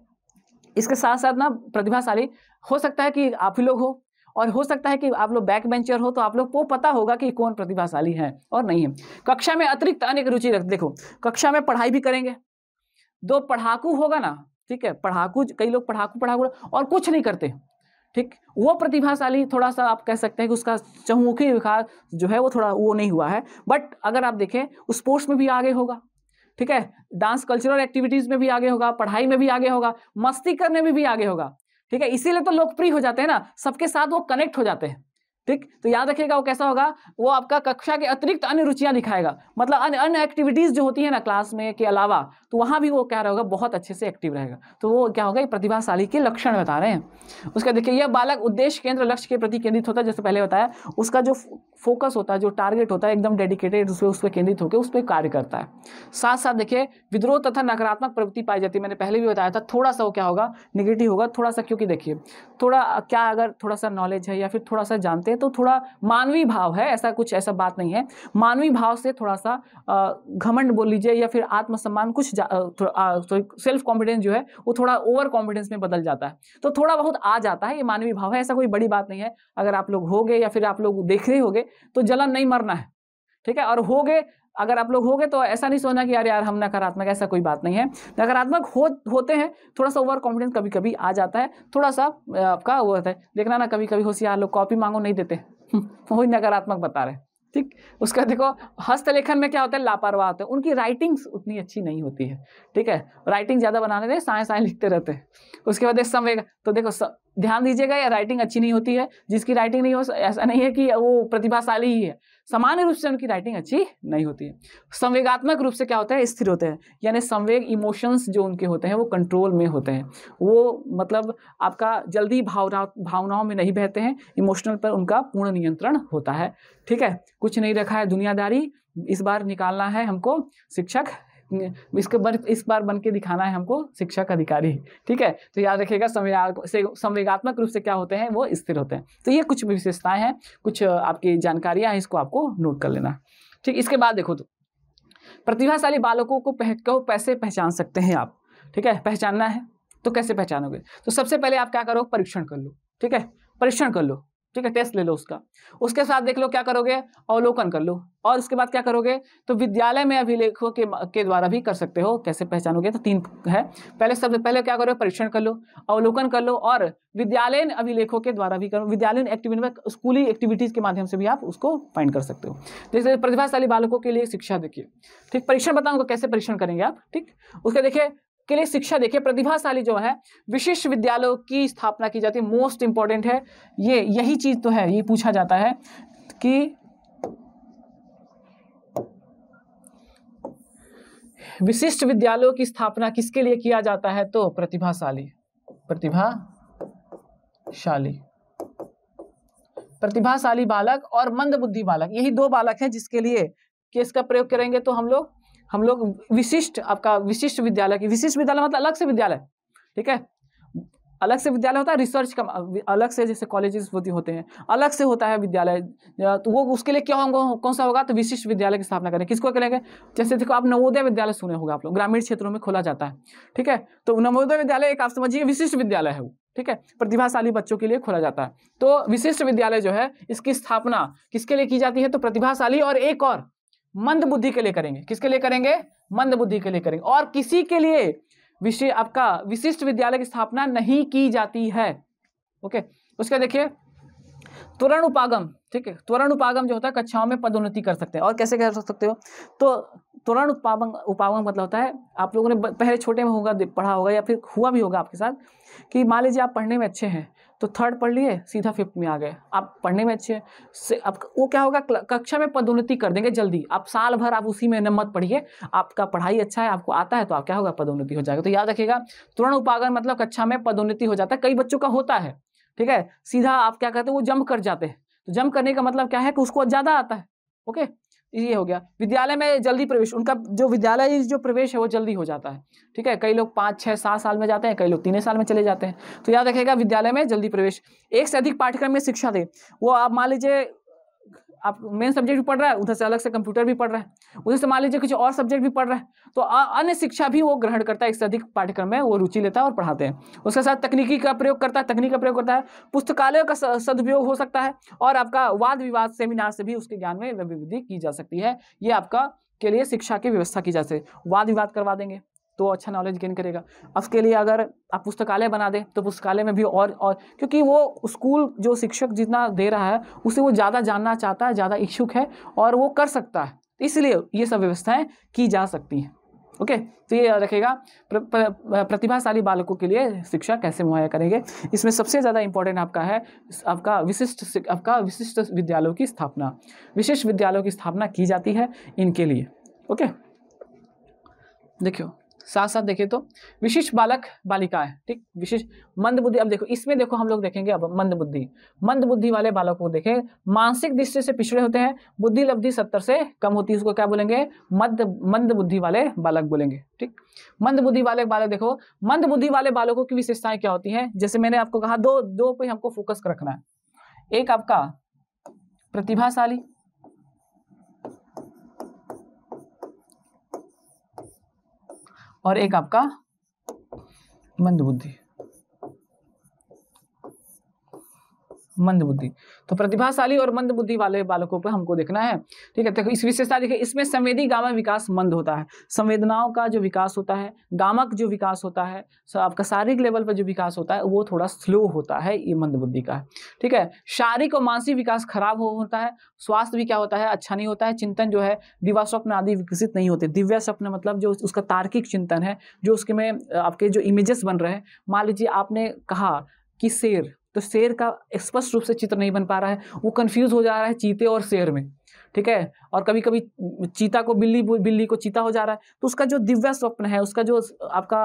इसके साथ साथ ना प्रतिभाशाली हो सकता है कि आप ही लोग हो और हो सकता है कि आप लोग बैक बेंचर हो तो आप लोग को पता होगा कि कौन प्रतिभाशाली है और नहीं है कक्षा में अतिरिक्त अनेक रुचि रख देखो कक्षा में पढ़ाई भी करेंगे दो पढ़ाकू होगा ना ठीक है पढ़ाकू कई लोग पढ़ाकू पढ़ाकू और कुछ नहीं करते ठीक वो प्रतिभाशाली थोड़ा सा आप कह सकते हैं कि उसका चहुमुखी विकास जो है वो थोड़ा वो नहीं हुआ है बट अगर आप देखें स्पोर्ट्स में भी आगे होगा ठीक है डांस कल्चरल एक्टिविटीज में भी आगे होगा पढ़ाई में भी आगे होगा मस्ती करने में भी आगे होगा ठीक है इसीलिए तो लोकप्रिय हो जाते हैं ना सबके साथ वो कनेक्ट हो जाते हैं ठीक तो याद रखिएगा वो कैसा होगा वो आपका कक्षा के अतिरिक्त अन्य रुचियां दिखाएगा मतलब अन्य अन्य एक्टिविटीज जो होती है ना क्लास में के अलावा तो वहां भी वो क्या रहेगा बहुत अच्छे से एक्टिव रहेगा तो वो क्या होगा ये प्रतिभाशाली के लक्षण बता रहे हैं उसका देखिए यह बालक उद्देश्य केंद्र लक्ष्य के प्रति केंद्रित होता है जैसे पहले बताया उसका जो फोकस होता है जो टारगेट होता है एकदम डेडिकेटेड उस पर उस पर केंद्रित होकर उस पर कार्य करता है साथ साथ देखिए विद्रोह तथा नकारात्मक प्रवृत्ति पाई जाती है मैंने पहले भी बताया था थोड़ा सा वो क्या होगा निगेटिव होगा थोड़ा सा क्योंकि देखिए थोड़ा क्या अगर थोड़ा सा नॉलेज है या फिर थोड़ा सा जानते हैं तो थोड़ा मानवीय भाव है ऐसा कुछ ऐसा बात नहीं है मानवीय भाव से थोड़ा सा घमंड बोल लीजिए या फिर आत्मसम्मान कुछ सेल्फ कॉन्फिडेंस जो है वो थोड़ा ओवर कॉन्फिडेंस में बदल जाता है तो थोड़ा बहुत आ जाता है ये मानवीय भाव है ऐसा कोई बड़ी बात नहीं है अगर आप लोग हो या फिर आप लोग देख रहे हो तो जलन नहीं मरना है ठीक है और हो अगर आप लोग हो गए तो ऐसा नहीं सोचना कि यार यार हम नकारात्मक ऐसा कोई बात नहीं है नकारात्मक हो होते हैं थोड़ा सा ओवर कॉन्फिडेंस कभी कभी आ जाता है थोड़ा सा आपका वो होता है देखना ना कभी कभी होशियार लोग कॉपी मांगो नहीं देते वही नकारात्मक बता रहे ठीक उसका देखो हस्तलेखन में क्या होता है लापरवाह होते हैं उनकी राइटिंग्स उतनी अच्छी नहीं होती है ठीक है राइटिंग ज़्यादा बनाने दें साए साए लिखते रहते हैं उसके बाद समय तो देखो ध्यान दीजिएगा या राइटिंग अच्छी नहीं होती है जिसकी राइटिंग नहीं हो ऐसा नहीं है कि वो प्रतिभाशाली ही है सामान्य रूप से उनकी राइटिंग अच्छी नहीं होती है संवेगात्मक रूप से क्या होता है स्थिर होते हैं यानी संवेग इमोशंस जो उनके होते हैं वो कंट्रोल में होते हैं वो मतलब आपका जल्दी भावना भावनाओं में नहीं बहते हैं इमोशनल पर उनका पूर्ण नियंत्रण होता है ठीक है कुछ नहीं रखा है दुनियादारी इस बार निकालना है हमको शिक्षक हम्म, इसके बार इस बार बन के दिखाना है हमको शिक्षक अधिकारी ठीक है तो याद रखिएगा संवेगात्मक रूप से क्या होते हैं वो स्थिर होते हैं तो ये कुछ विशेषताएं हैं कुछ आपकी जानकारियां हैं इसको आपको नोट कर लेना ठीक इसके बाद देखो तो प्रतिभाशाली बालकों को पह, को पैसे पहचान सकते हैं आप ठीक है पहचानना है तो कैसे पहचानोगे तो सबसे पहले आप क्या करो परीक्षण कर लो ठीक है परीक्षण कर लो ठीक है टेस्ट ले लो उसका उसके साथ देख लो क्या करोगे अवलोकन कर लो और उसके बाद क्या करोगे तो विद्यालय में अभिलेखों के के द्वारा भी कर सकते हो कैसे पहचानोगे तो तीन है पहले सबसे पहले क्या करोगे परीक्षण कर लो अवलोकन कर लो और विद्यालय अभिलेखों के द्वारा भी करो विद्यालय एक्टिविटी में स्कूली एक्टिविटीज के माध्यम से भी आप उसको फाइंड कर सकते हो जैसे प्रतिभाशाली बालकों के लिए शिक्षा देखिए ठीक परीक्षण बताऊंगा कैसे परीक्षण करेंगे आप ठीक उसके देखिए के लिए शिक्षा देखिए प्रतिभाशाली जो है विशिष्ट विद्यालयों की स्थापना की जाती है मोस्ट इंपॉर्टेंट है ये यही चीज तो है ये पूछा जाता है कि विशिष्ट विद्यालयों की स्थापना किसके लिए किया जाता है तो प्रतिभाशाली प्रतिभाशाली प्रतिभाशाली बालक और मंदबुद्धि बालक यही दो बालक हैं जिसके लिए केस का प्रयोग करेंगे तो हम लोग हम लोग विशिष्ट आपका विशिष्ट विद्यालय की विशिष्ट विद्यालय मतलब अलग से विद्यालय ठीक है अलग से विद्यालय होता है रिसर्च का अलग से जैसे कॉलेजेस होती होते हैं अलग से होता है विद्यालय तो वो उसके लिए क्या होंगे कौन सा होगा तो विशिष्ट विद्यालय की स्थापना करें किसको कहेंगे जैसे देखो आप नवोदय विद्यालय सुने होगा आप लोग ग्रामीण क्षेत्रों में खोला जाता है ठीक है तो नवोदय विद्यालय एक आप समझिए विशिष्ट विद्यालय है वो ठीक है प्रतिभाशाली बच्चों के लिए खोला जाता है तो विशिष्ट विद्यालय जो है इसकी स्थापना किसके लिए की जाती है तो प्रतिभाशाली और एक और मंद बुद्धि के लिए करेंगे किसके लिए करेंगे मंद बुद्धि के लिए करेंगे और किसी के लिए विषय आपका विशिष्ट विद्यालय की स्थापना नहीं की जाती है ओके उसके देखिए त्वरण उपागम ठीक है त्वरण उपागम जो होता है कक्षाओं में पदोन्नति कर सकते हैं और कैसे कर सकते हो तो त्वरण उपागम उपागम मतलब होता है आप लोगों ने पहले छोटे में होगा पढ़ा होगा या फिर हुआ भी होगा आपके साथ कि मान लीजिए आप पढ़ने में अच्छे हैं तो थर्ड पढ़ लिए सीधा फिफ्थ में आ गए आप पढ़ने में अच्छे से अब वो क्या होगा कक्षा में पदोन्नति कर देंगे जल्दी आप साल भर आप उसी में मत पढ़िए आपका पढ़ाई अच्छा है आपको आता है तो आप क्या होगा पदोन्नति हो जाएगा तो याद रखिएगा तुरंत उपागम मतलब कक्षा में पदोन्नति हो जाता है कई बच्चों का होता है ठीक है सीधा आप क्या कहते हैं वो जम्प कर जाते हैं तो जम्प करने का मतलब क्या है कि उसको ज़्यादा आता है ओके ये हो गया विद्यालय में जल्दी प्रवेश उनका जो विद्यालय जो प्रवेश है वो जल्दी हो जाता है ठीक है कई लोग पाँच छः सात साल में जाते हैं कई लोग तीन साल में चले जाते हैं तो याद रखेगा विद्यालय में जल्दी प्रवेश एक से अधिक पाठ्यक्रम में शिक्षा दें वो आप मान लीजिए आप मेन सब्जेक्ट भी पढ़ रहा है उधर से अलग से कंप्यूटर भी पढ़ रहा है उधर से मान लीजिए कुछ और सब्जेक्ट भी पढ़ रहा है तो अन्य शिक्षा भी वो ग्रहण करता है एक से अधिक पाठ्यक्रम में वो रुचि लेता है और पढ़ाते हैं उसके साथ तकनीकी का प्रयोग करता है तकनीक का प्रयोग करता है पुस्तकालयों का सदुपयोग हो सकता है और आपका वाद विवाद सेमिनार से भी उसके ज्ञान में वृद्धि की जा सकती है ये आपका के लिए शिक्षा की व्यवस्था की जा सके वाद विवाद करवा देंगे तो अच्छा नॉलेज गेन करेगा उसके लिए अगर आप पुस्तकालय बना दें तो पुस्तकालय में भी और और क्योंकि वो स्कूल जो शिक्षक जितना दे रहा है उसे वो ज़्यादा जानना चाहता है ज़्यादा इच्छुक है और वो कर सकता है इसलिए ये सब व्यवस्थाएँ की जा सकती हैं ओके तो ये याद रखेगा प्र, प्र, प्रतिभाशाली बालकों के लिए शिक्षा कैसे मुहैया करेंगे इसमें सबसे ज़्यादा इंपॉर्टेंट आपका है आपका विशिष्ट आपका विशिष्ट विद्यालयों की स्थापना विशिष्ट विद्यालयों की स्थापना की जाती है इनके लिए ओके देखियो साथ साथ देखें तो विशिष्ट बालक बालिका है ठीक विशिष्ट मंद बुद्धि अब देखो इसमें देखो हम लोग देखेंगे अब मंद बुद्धि मंद बुद्धि वाले बालकों को देखें मानसिक दृष्टि से पिछड़े होते हैं बुद्धि लब्धि सत्तर से कम होती है उसको क्या बोलेंगे मध्य मंद बुद्धि वाले बालक बोलेंगे ठीक मंद बुद्धि वाले बालक देखो मंद बुद्धि वाले बालकों की विशेषताएं क्या होती है जैसे मैंने आपको कहा दो दो पे हमको फोकस रखना है एक आपका प्रतिभाशाली और एक आपका मंदबुद्धि मंदबुद्धि तो प्रतिभाशाली और मंदबुद्धि वाले बालकों पर हमको देखना है ठीक है देखो इस विशेषता देखिए इसमें संवेदी गामक विकास मंद होता है संवेदनाओं का जो विकास होता है गामक जो विकास होता है आपका शारीरिक लेवल पर जो विकास होता है वो थोड़ा स्लो होता है ये मंदबुद्धि का ठीक है शारीरिक और मानसिक विकास खराब हो होता है स्वास्थ्य भी क्या होता है अच्छा नहीं होता है चिंतन जो है दिवा स्वप्न आदि विकसित नहीं होते दिव्य स्वप्न मतलब जो उसका तार्किक चिंतन है जो उसके में आपके जो इमेजेस बन रहे हैं मान लीजिए आपने कहा कि शेर तो शेर का स्पष्ट रूप से चित्र नहीं बन पा रहा है वो कन्फ्यूज हो जा रहा है चीते और शेर में ठीक है और कभी कभी चीता को बिल्ली बिल्ली को चीता हो जा रहा है तो उसका जो दिव्य स्वप्न है उसका जो आपका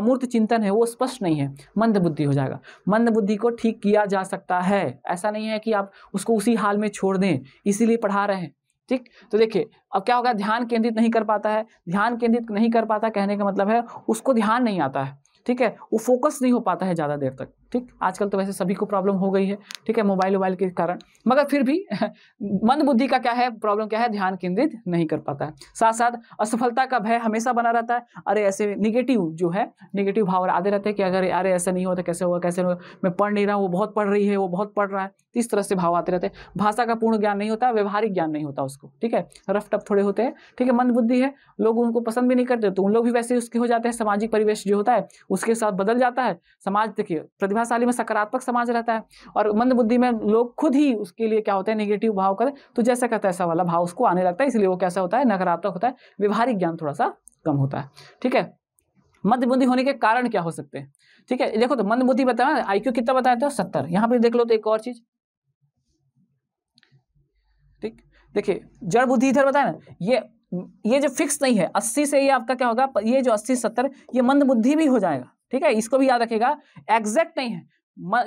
अमूर्त चिंतन है वो स्पष्ट नहीं है मंद बुद्धि हो जाएगा मंद बुद्धि को ठीक किया जा सकता है ऐसा नहीं है कि आप उसको उसी हाल में छोड़ दें इसीलिए पढ़ा रहे हैं ठीक तो देखिए अब क्या होगा ध्यान केंद्रित नहीं कर पाता है ध्यान केंद्रित नहीं कर पाता कहने का मतलब है उसको ध्यान नहीं आता है ठीक है वो फोकस नहीं हो पाता है ज़्यादा देर तक ठीक आजकल तो वैसे सभी को प्रॉब्लम हो गई है ठीक है मोबाइल वोबाइल के कारण मगर फिर भी मंद बुद्धि का क्या है प्रॉब्लम क्या है ध्यान केंद्रित नहीं कर पाता है साथ साथ असफलता का भय हमेशा बना रहता है अरे ऐसे निगेटिव जो है निगेटिव भाव आते रहते हैं कि अगर अरे ऐसा नहीं होता कैसे होगा कैसे होगा मैं पढ़ नहीं रहा हूँ वो बहुत पढ़ रही है वो बहुत पढ़ रहा है इस तरह से भाव आते रहते हैं भाषा का पूर्ण ज्ञान नहीं होता व्यवहारिक ज्ञान नहीं होता उसको ठीक है रफ टफ थोड़े होते हैं ठीक है मंद बुद्धि है लोग उनको पसंद भी नहीं करते तो उन लोग भी वैसे उसके हो जाते हैं सामाजिक परिवेश जो होता है उसके साथ बदल जाता है समाज देखिए प्रतिभा प्रतिभाशाली में सकारात्मक समाज रहता है और मंद बुद्धि में लोग खुद ही उसके लिए क्या होता है नेगेटिव भाव करें तो जैसा कहता है ऐसा वाला भाव उसको आने लगता है इसलिए वो कैसा होता है नकारात्मक होता है व्यवहारिक ज्ञान थोड़ा सा कम होता है ठीक है मध्य बुद्धि होने के कारण क्या हो सकते हैं ठीक है देखो तो मंदबुद्धि बताया आई क्यू कितना बताया था सत्तर यहाँ पे देख लो तो एक और चीज ठीक देखिए जड़ बुद्धि इधर बताया ना ये ये जो फिक्स नहीं है अस्सी से ये आपका क्या होगा ये जो अस्सी सत्तर ये मंद बुद्धि भी हो जाएगा ठीक है इसको भी याद रखेगा एग्जैक्ट नहीं है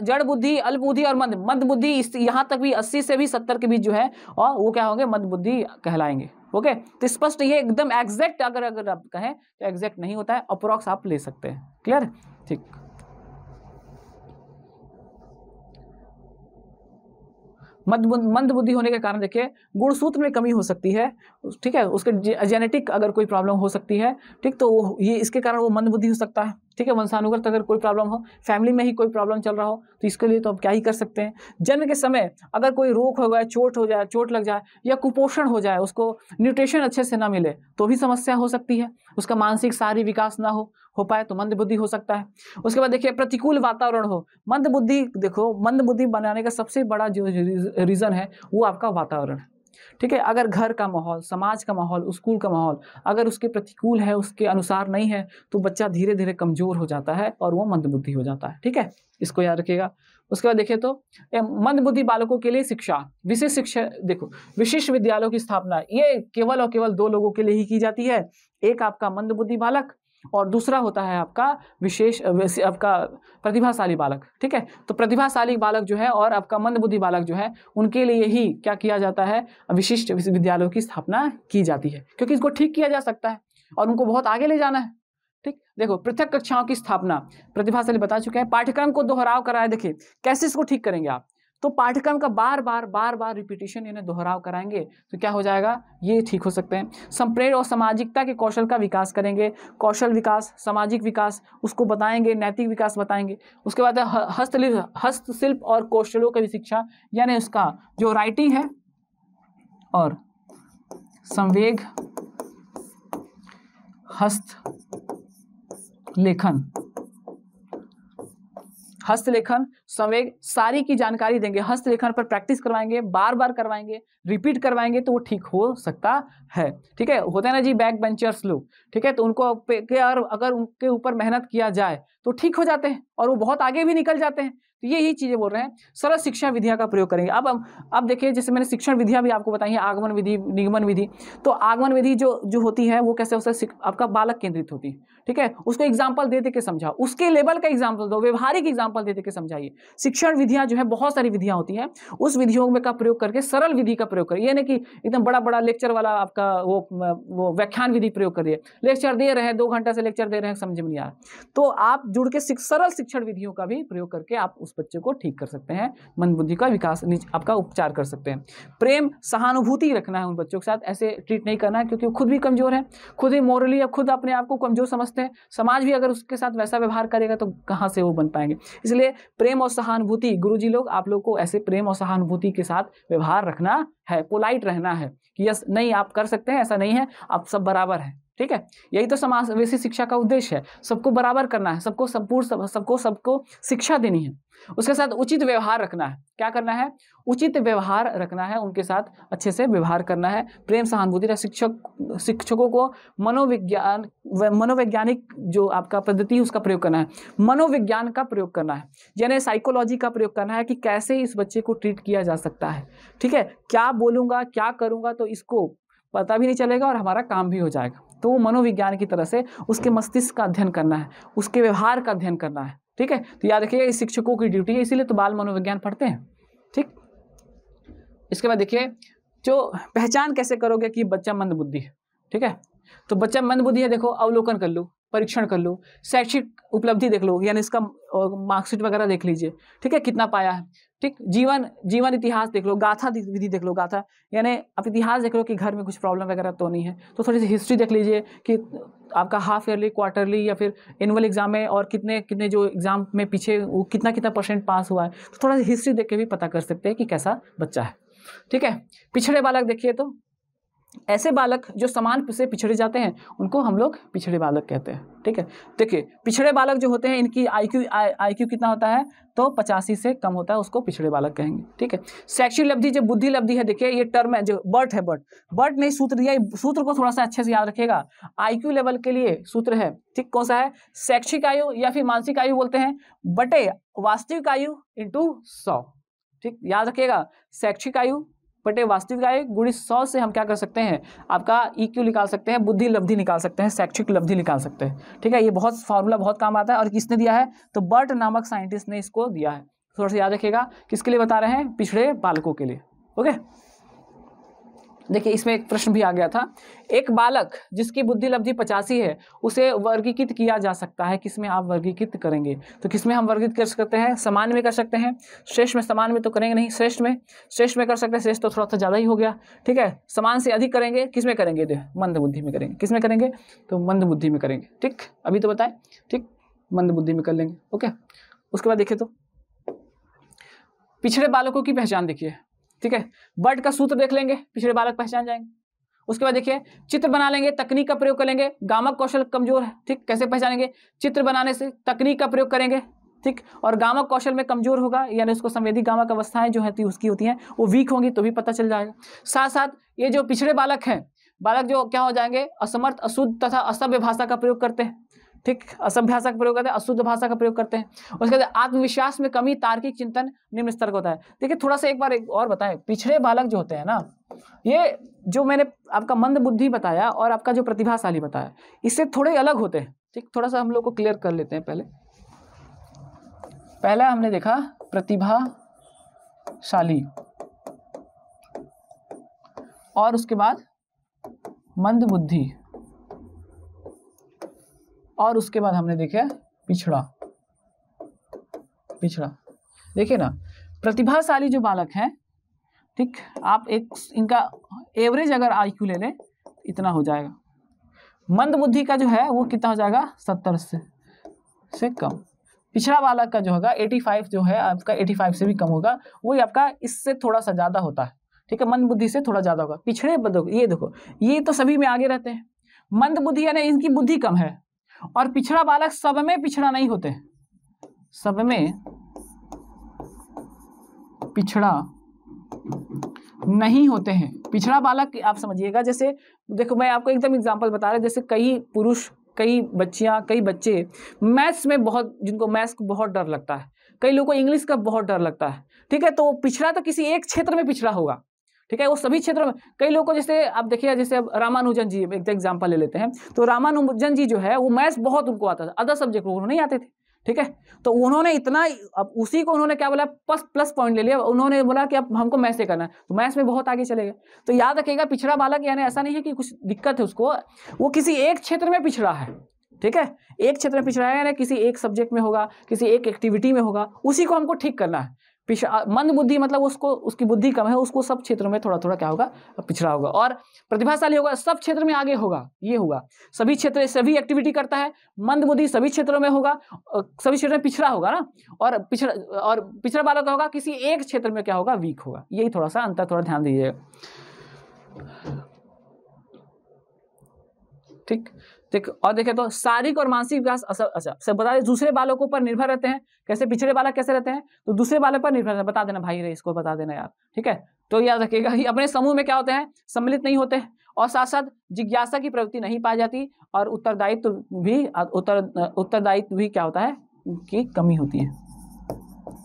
जड़ बुद्धि अल्प बुद्धि और मंद मंद बुद्धि यहां तक भी 80 से भी 70 के बीच जो है और वो क्या होंगे मंद बुद्धि कहलाएंगे ओके तो स्पष्ट ये एकदम एग्जैक्ट अगर अगर आप कहें तो एग्जैक्ट नहीं होता है अप्रोक्स आप ले सकते हैं क्लियर ठीक मंद बुद्धि होने के कारण देखिए गुणसूत्र में कमी हो सकती है ठीक है उसके जेनेटिक अगर कोई प्रॉब्लम हो सकती है ठीक तो ये इसके कारण वो मंद बुद्धि हो सकता है ठीक है वंशानुगत अगर कोई प्रॉब्लम हो फैमिली में ही कोई प्रॉब्लम चल रहा हो तो इसके लिए तो हम क्या ही कर सकते हैं जन्म के समय अगर कोई रोग हो गया चोट हो जाए चोट लग जाए या कुपोषण हो जाए उसको न्यूट्रिशन अच्छे से ना मिले तो भी समस्या हो सकती है उसका मानसिक सारी विकास ना हो हो पाए तो मंद बुद्धि हो सकता है उसके बाद देखिए प्रतिकूल वातावरण हो मंद बुद्धि देखो मंद बुद्धि बनाने का सबसे बड़ा जो रीज़न है वो आपका वातावरण है ठीक है अगर घर का माहौल समाज का माहौल स्कूल का माहौल अगर उसके प्रतिकूल है उसके अनुसार नहीं है तो बच्चा धीरे धीरे कमज़ोर हो जाता है और वो मंदबुद्धि हो जाता है ठीक है इसको याद रखिएगा उसके बाद देखिए तो मंदबुद्धि बालकों के लिए शिक्षा विशेष शिक्षा देखो विशिष्ट विद्यालयों की स्थापना ये केवल और केवल दो लोगों के लिए ही की जाती है एक आपका मंदबुद्धि बालक और दूसरा होता है आपका विशेष आपका प्रतिभाशाली बालक ठीक है तो प्रतिभाशाली बालक जो है और आपका मंदबुद्धि बालक जो है उनके लिए ही क्या किया जाता है विशिष्ट विश्वविद्यालयों की स्थापना की जाती है क्योंकि इसको ठीक किया जा सकता है और उनको बहुत आगे ले जाना है ठीक देखो पृथक कक्षाओं की स्थापना प्रतिभाशाली बता चुके हैं पाठ्यक्रम को दोहराव कराए देखिए कैसे इसको ठीक करेंगे आप तो पाठ्यक्रम का बार बार बार बार रिपीटेशन इन्हें दोहराव कराएंगे तो क्या हो जाएगा ये ठीक हो सकते हैं संप्रेर और सामाजिकता के कौशल का विकास करेंगे कौशल विकास सामाजिक विकास उसको बताएंगे नैतिक विकास बताएंगे उसके बाद हस्तलिप हस्तशिल्प और कौशलों का शिक्षा यानी उसका जो राइटिंग है और संवेग हस्त लेखन हस्तलेखन संवेग सारी की जानकारी देंगे हस्तलेखन पर प्रैक्टिस करवाएंगे बार बार करवाएंगे रिपीट करवाएंगे तो वो ठीक हो सकता है ठीक है होते हैं ना जी बैक बेंचर्स लोग ठीक है तो उनको के और अगर उनके ऊपर मेहनत किया जाए तो ठीक हो जाते हैं और वो बहुत आगे भी निकल जाते हैं तो ये ही चीज़ें बोल रहे हैं सरल शिक्षा विधिया का प्रयोग करेंगे अब अब, अब देखिए जैसे मैंने शिक्षण विधिया भी आपको बताई है आगमन विधि निगमन विधि तो आगमन विधि जो जो होती है वो कैसे उससे आपका बालक केंद्रित होती है ठीक है उसको एग्जाम्पल दे दे के समझाओ उसके लेवल का एग्जाम्पल दो व्यवहारिक एग्जाम्पल दे दे के समझाइए शिक्षण विधियां जो है बहुत सारी विधियां होती हैं उस विधियों में का प्रयोग करके सरल विधि का प्रयोग करिए यानी कि एकदम बड़ा बड़ा लेक्चर वाला आपका वो वो व्याख्यान विधि प्रयोग करिए लेक्चर दे रहे हैं दो घंटा से लेक्चर दे रहे हैं समझ में नहीं आ रहा तो आप जुड़ के सरल शिक्षण विधियों का भी प्रयोग करके आप उस बच्चे को ठीक कर सकते हैं मन बुद्धि का विकास आपका उपचार कर सकते हैं प्रेम सहानुभूति रखना है उन बच्चों के साथ ऐसे ट्रीट नहीं करना है क्योंकि वो खुद भी कमजोर है खुद ही मोरली या खुद अपने आप को कमजोर समझते हैं समाज भी अगर उसके साथ वैसा व्यवहार करेगा तो कहाँ से वो बन पाएंगे इसलिए प्रेम और सहानुभूति गुरु जी लोग आप लोग को ऐसे प्रेम और सहानुभूति के साथ व्यवहार रखना है पोलाइट रहना है कि यस नहीं आप कर सकते हैं ऐसा नहीं है आप सब बराबर हैं ठीक है यही तो समावेशी शिक्षा का उद्देश्य है सबको बराबर करना है सबको संपूर्ण सब, सबको सबको शिक्षा देनी है उसके साथ उचित व्यवहार रखना है क्या करना है उचित व्यवहार रखना है उनके साथ अच्छे से व्यवहार करना है प्रेम सहानुभूति शिक्षक शिक्षकों को मनोविज्ञान मनोवैज्ञानिक जो आपका पद्धति उसका प्रयोग करना है मनोविज्ञान का प्रयोग करना है यानी साइकोलॉजी का प्रयोग करना है कि कैसे इस बच्चे को ट्रीट किया जा सकता है ठीक है क्या बोलूँगा क्या करूँगा तो इसको पता भी नहीं चलेगा और हमारा काम भी हो जाएगा तो वो मनोविज्ञान की तरह से उसके मस्तिष्क का अध्ययन करना है उसके व्यवहार का अध्ययन करना है ठीक है तो याद रखिएगा इस शिक्षकों की ड्यूटी है इसीलिए तो बाल मनोविज्ञान पढ़ते हैं ठीक इसके बाद देखिए जो पहचान कैसे करोगे कि बच्चा मंदबुद्धि है ठीक है तो बच्चा मंदबुद्धि है देखो अवलोकन कर लू परीक्षण कर लो शैक्षिक उपलब्धि देख लो यानी इसका मार्कशीट वगैरह देख लीजिए ठीक है कितना पाया है ठीक जीवन जीवन इतिहास देख लो गाथा विधि देख लो गाथा यानी आप इतिहास देख लो कि घर में कुछ प्रॉब्लम वगैरह तो नहीं है तो थोड़ी सी हिस्ट्री देख लीजिए कि आपका हाफ ईयरली क्वार्टरली या फिर एनुअल एग्जाम है और कितने कितने जो एग्ज़ाम में पीछे वो कितना कितना परसेंट पास हुआ है तो थोड़ा सा हिस्ट्री देख के भी पता कर सकते हैं कि कैसा बच्चा है ठीक है पिछड़े बालक देखिए तो ऐसे बालक जो समान से पिछड़े जाते हैं उनको हम लोग पिछड़े बालक कहते हैं ठीक है देखिए पिछड़े बालक जो होते हैं इनकी आईक्यू आईक्यू कितना होता है तो पचासी से कम होता है उसको पिछड़े बालक कहेंगे ठीक है शैक्षिक लब्धि जो बुद्धि लब्धि है देखिए ये टर्म है जो बर्ट है बर्ट बर्ट ने सूत्र दिया सूत्र को थोड़ा सा अच्छे से याद रखेगा क्यू लेवल के लिए सूत्र है ठीक कौन सा है शैक्षिक आयु या फिर मानसिक आयु बोलते हैं बटे वास्तविक आयु इंटू सौ ठीक याद रखिएगा शैक्षिक आयु बटे वास्तविक आय गुड़ी सौ से हम क्या कर सकते हैं आपका ई e क्यू निकाल सकते हैं बुद्धि लब्धि निकाल सकते हैं शैक्षिक लब्धि निकाल सकते हैं ठीक है ये बहुत फार्मूला बहुत काम आता है और किसने दिया है तो बर्ट नामक साइंटिस्ट ने इसको दिया है थोड़ा सा याद रखेगा किसके लिए बता रहे हैं पिछड़े बालकों के लिए ओके okay? देखिए इसमें एक प्रश्न भी आ गया था एक बालक जिसकी बुद्धि लब्धि पचासी है उसे वर्गीकृत किया जा सकता है किसमें आप वर्गीकृत करेंगे तो किसमें हम वर्गीकृत कर सकते हैं समान में कर सकते हैं श्रेष्ठ में समान में तो करेंगे नहीं श्रेष्ठ में श्रेष्ठ में कर सकते हैं श्रेष्ठ तो थोड़ा सा ज़्यादा ही हो गया ठीक है समान से अधिक करेंगे किसमें करेंगे करेंगे मंद बुद्धि में करेंगे किसमें करेंगे तो मंद बुद्धि में करेंगे ठीक अभी तो बताएं ठीक मंद बुद्धि में कर लेंगे ओके उसके बाद देखिए तो पिछड़े बालकों की पहचान देखिए ठीक है बर्ड का सूत्र देख लेंगे पिछड़े बालक पहचान जाएंगे उसके बाद देखिए चित्र बना लेंगे तकनीक का प्रयोग करेंगे गामक कौशल कमजोर है ठीक कैसे पहचानेंगे चित्र बनाने से तकनीक का प्रयोग करेंगे ठीक और गामक कौशल में कमजोर होगा यानी उसको संवेदी गामक अवस्थाएं जो है उसकी होती हैं वो वीक होंगी तो भी पता चल जाएगा साथ साथ ये जो पिछड़े बालक हैं बालक जो क्या हो जाएंगे असमर्थ अशुद्ध तथा असभ्य भाषा का प्रयोग करते हैं ठीक असभ्य भाषा का प्रयोग करते हैं अशुद्ध भाषा का प्रयोग करते हैं उसके बाद आत्मविश्वास में कमी तार्किक चिंतन निम्न स्तर का होता है देखिए थोड़ा सा एक बार एक और बताएं पिछड़े बालक जो होते हैं ना ये जो मैंने आपका मंद बुद्धि बताया और आपका जो प्रतिभाशाली बताया इससे थोड़े अलग होते हैं ठीक थोड़ा सा हम लोग को क्लियर कर लेते हैं पहले पहला हमने देखा प्रतिभाशाली और उसके बाद मंद बुद्धि और उसके बाद हमने देखा पिछड़ा पिछड़ा देखिए ना प्रतिभाशाली जो बालक है ठीक आप एक इनका एवरेज अगर आईक्यू ले लें इतना हो जाएगा मंद बुद्धि का जो है वो कितना हो जाएगा सत्तर से से कम पिछड़ा बालक का जो होगा 85 जो है आपका 85 से भी कम होगा वही आपका इससे थोड़ा सा ज़्यादा होता है ठीक है मंद बुद्धि से थोड़ा ज़्यादा होगा पिछड़े ये देखो ये तो सभी में आगे रहते हैं मंद बुद्धि यानी इनकी बुद्धि कम है और पिछड़ा बालक सब में पिछड़ा नहीं होते सब में पिछड़ा नहीं होते हैं पिछड़ा बालक आप समझिएगा जैसे देखो मैं आपको एकदम एग्जांपल बता रहा जैसे कई पुरुष कई बच्चियां कई बच्चे मैथ्स में बहुत जिनको मैथ्स को बहुत डर लगता है कई लोगों को इंग्लिश का बहुत डर लगता है ठीक है तो पिछड़ा तो किसी एक क्षेत्र में पिछड़ा होगा ठीक है वो सभी क्षेत्रों में कई लोगों को जैसे आप देखिए जैसे अब रामानुजन जी एक एग्जाम्पल ले लेते हैं तो रामानुजन जी जो है वो मैथ्स बहुत उनको आता था अदर सब्जेक्ट उन्होंने नहीं आते थे ठीक है तो उन्होंने इतना अब उसी को उन्होंने क्या बोला प्लस प्लस पॉइंट ले लिया उन्होंने बोला कि अब हमको मैथ्स से करना है तो मैथ्स में बहुत आगे चले गए तो याद रखेगा पिछड़ा बालक यानी ऐसा नहीं है कि कुछ दिक्कत है उसको वो किसी एक क्षेत्र में पिछड़ा है ठीक है एक क्षेत्र में पिछड़ा है यानी किसी एक सब्जेक्ट में होगा किसी एक एक्टिविटी में होगा उसी को हमको ठीक करना है मंद बुद्धि मतलब उसको उसकी बुद्धि कम है उसको सब क्षेत्रों में थोड़ा थोड़ा क्या होगा पिछड़ा होगा और प्रतिभाशाली होगा सब क्षेत्र में आगे होगा ये होगा सभी क्षेत्र सभी एक्टिविटी करता है मंद बुद्धि सभी क्षेत्रों में होगा सभी क्षेत्र में पिछड़ा होगा ना और पिछड़ा और पिछड़ा वालों का होगा किसी एक क्षेत्र में क्या होगा वीक होगा यही थोड़ा सा अंतर थोड़ा ध्यान दीजिएगा ठीक ठीक और देखे तो शारीरिक और मानसिक विकास अच्छा सब बता दें दूसरे बालकों पर निर्भर रहते हैं कैसे पिछड़े बालक कैसे रहते हैं तो दूसरे बालक पर निर्भर बता देना भाई रे इसको बता देना यार ठीक है तो याद रखिएगा अपने समूह में क्या होते हैं सम्मिलित नहीं होते हैं और साथ साथ जिज्ञासा की प्रवृत्ति नहीं पाई जाती और उत्तरदायित्व भी उत्तर उत्तरदायित्व भी क्या होता है की कमी होती है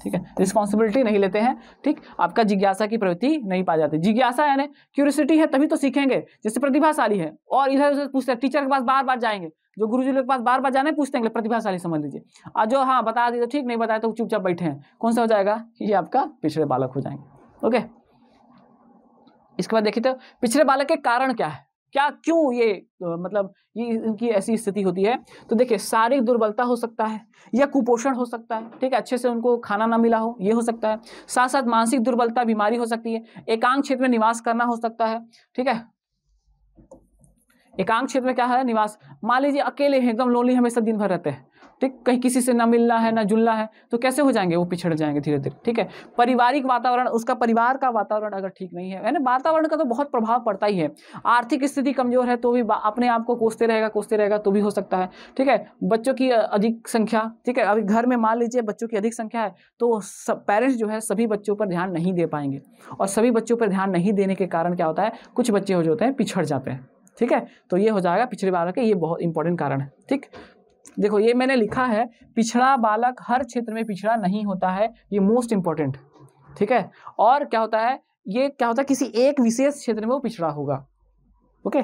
ठीक है रिस्पॉन्सिबिलिटी नहीं लेते हैं ठीक आपका जिज्ञासा की प्रवृत्ति नहीं पा जाती जिज्ञासा यानी क्यूरियसिटी है तभी तो सीखेंगे जैसे प्रतिभाशाली है और इधर उधर पूछते हैं टीचर के पास बार बार जाएंगे जो गुरु जी के पास बार बार जाने पूछते हैं प्रतिभाशाली समझ लीजिए और जो हाँ बता दी तो ठीक नहीं बताया तो चुपचाप बैठे हैं कौन सा हो जाएगा ये आपका पिछड़े बालक हो जाएंगे ओके इसके बाद देखिए तो पिछड़े बालक के कारण क्या है क्या क्यों ये तो मतलब ये इनकी ऐसी स्थिति होती है तो देखिए शारीरिक दुर्बलता हो सकता है या कुपोषण हो सकता है ठीक है अच्छे से उनको खाना ना मिला हो ये हो सकता है साथ साथ मानसिक दुर्बलता बीमारी हो सकती है एकांक क्षेत्र में निवास करना हो सकता है ठीक है एकांक क्षेत्र में क्या है निवास मान लीजिए अकेले हैं एकदम लोनली हमेशा दिन भर रहते हैं ठीक कहीं किसी से ना मिलना है ना जुलना है तो कैसे हो जाएंगे वो पिछड़ जाएंगे धीरे धीरे ठीक है पारिवारिक वातावरण उसका परिवार का वातावरण अगर ठीक नहीं है यानी वातावरण का तो बहुत प्रभाव पड़ता ही है आर्थिक स्थिति कमजोर है तो भी अपने आप को कोसते रहेगा कोसते रहेगा तो भी हो सकता है ठीक है बच्चों की अधिक संख्या ठीक है अभी घर में मान लीजिए बच्चों की अधिक संख्या है तो पेरेंट्स जो है सभी बच्चों पर ध्यान नहीं दे पाएंगे और सभी बच्चों पर ध्यान नहीं देने के कारण क्या होता है कुछ बच्चे हो जाते हैं पिछड़ जाते हैं ठीक है तो ये हो जाएगा पिछड़े बार के ये बहुत इंपॉर्टेंट कारण है ठीक देखो ये मैंने लिखा है पिछड़ा बालक हर क्षेत्र में पिछड़ा नहीं होता है ये मोस्ट इंपॉर्टेंट ठीक है और क्या होता है ये क्या होता है किसी एक विशेष क्षेत्र में वो पिछड़ा होगा ओके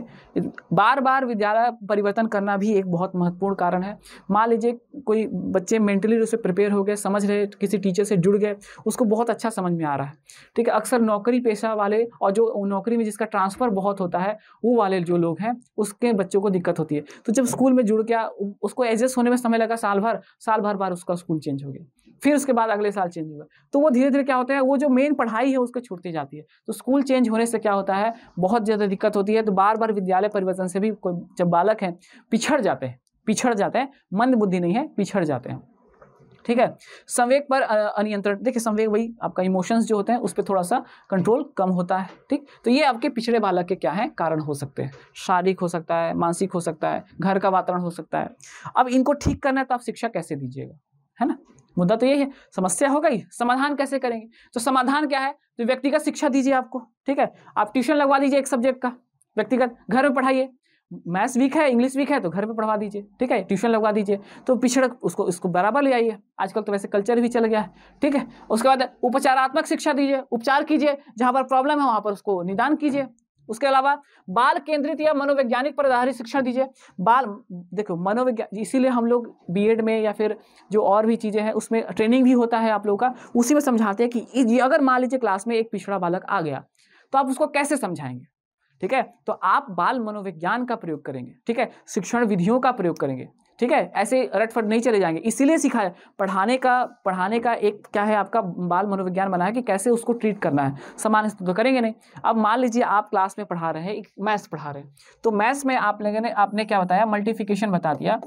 बार बार विद्यालय परिवर्तन करना भी एक बहुत महत्वपूर्ण कारण है मान लीजिए कोई बच्चे मेंटली उससे प्रिपेयर हो गए समझ रहे तो किसी टीचर से जुड़ गए उसको बहुत अच्छा समझ में आ रहा है ठीक है अक्सर नौकरी पेशा वाले और जो नौकरी में जिसका ट्रांसफ़र बहुत होता है वो वाले जो लोग हैं उसके बच्चों को दिक्कत होती है तो जब स्कूल में जुड़ गया उसको एडजस्ट होने में समय लगा साल भर साल भर बार उसका स्कूल चेंज हो गया फिर उसके बाद अगले साल चेंज हुआ तो वो धीरे धीरे क्या होता है वो जो मेन पढ़ाई है उसको छूटती जाती है तो स्कूल चेंज होने से क्या होता है बहुत ज़्यादा दिक्कत होती है तो बार बार विद्यालय परिवर्तन से भी कोई जब बालक हैं पिछड़ जाते हैं पिछड़ जाते हैं मंद बुद्धि नहीं है पिछड़ जाते हैं ठीक है संवेग पर अनियंत्रण देखिए संवेग वही आपका इमोशंस जो होते हैं उस पर थोड़ा सा कंट्रोल कम होता है ठीक तो ये आपके पिछड़े बालक के क्या है कारण हो सकते हैं शारीरिक हो सकता है मानसिक हो सकता है घर का वातावरण हो सकता है अब इनको ठीक करना है तो आप शिक्षा कैसे दीजिएगा है ना मुद्दा तो यही है समस्या हो गई समाधान कैसे करेंगे तो समाधान क्या है तो व्यक्तिगत शिक्षा दीजिए आपको ठीक है आप ट्यूशन लगवा दीजिए एक सब्जेक्ट का व्यक्तिगत घर में पढ़ाइए मैथ्स वीक है इंग्लिश वीक है तो घर पे पढ़वा दीजिए ठीक है ट्यूशन लगवा दीजिए तो पिछड़क उसको उसको बराबर ले आइए आजकल तो वैसे कल्चर भी चल गया है ठीक है उसके बाद उपचारात्मक शिक्षा दीजिए उपचार कीजिए जहाँ पर प्रॉब्लम है वहाँ पर उसको निदान कीजिए उसके अलावा बाल केंद्रित या मनोवैज्ञानिक पर आधारित शिक्षण दीजिए बाल देखो मनोविज्ञान इसीलिए हम लोग बीएड में या फिर जो और भी चीज़ें हैं उसमें ट्रेनिंग भी होता है आप लोगों का उसी में समझाते हैं कि अगर मान लीजिए क्लास में एक पिछड़ा बालक आ गया तो आप उसको कैसे समझाएंगे ठीक है तो आप बाल मनोविज्ञान का प्रयोग करेंगे ठीक है शिक्षण विधियों का प्रयोग करेंगे ठीक है ऐसे रटफट नहीं चले जाएंगे इसीलिए सिखाया पढ़ाने का पढ़ाने का एक क्या है आपका बाल मनोविज्ञान बना है कि कैसे उसको ट्रीट करना है समान तो करेंगे नहीं अब मान लीजिए आप क्लास में पढ़ा रहे हैं मैथ्स पढ़ा रहे हैं तो मैथ्स में आप लोगों ने आपने क्या बताया मल्टीफिकेशन बता दिया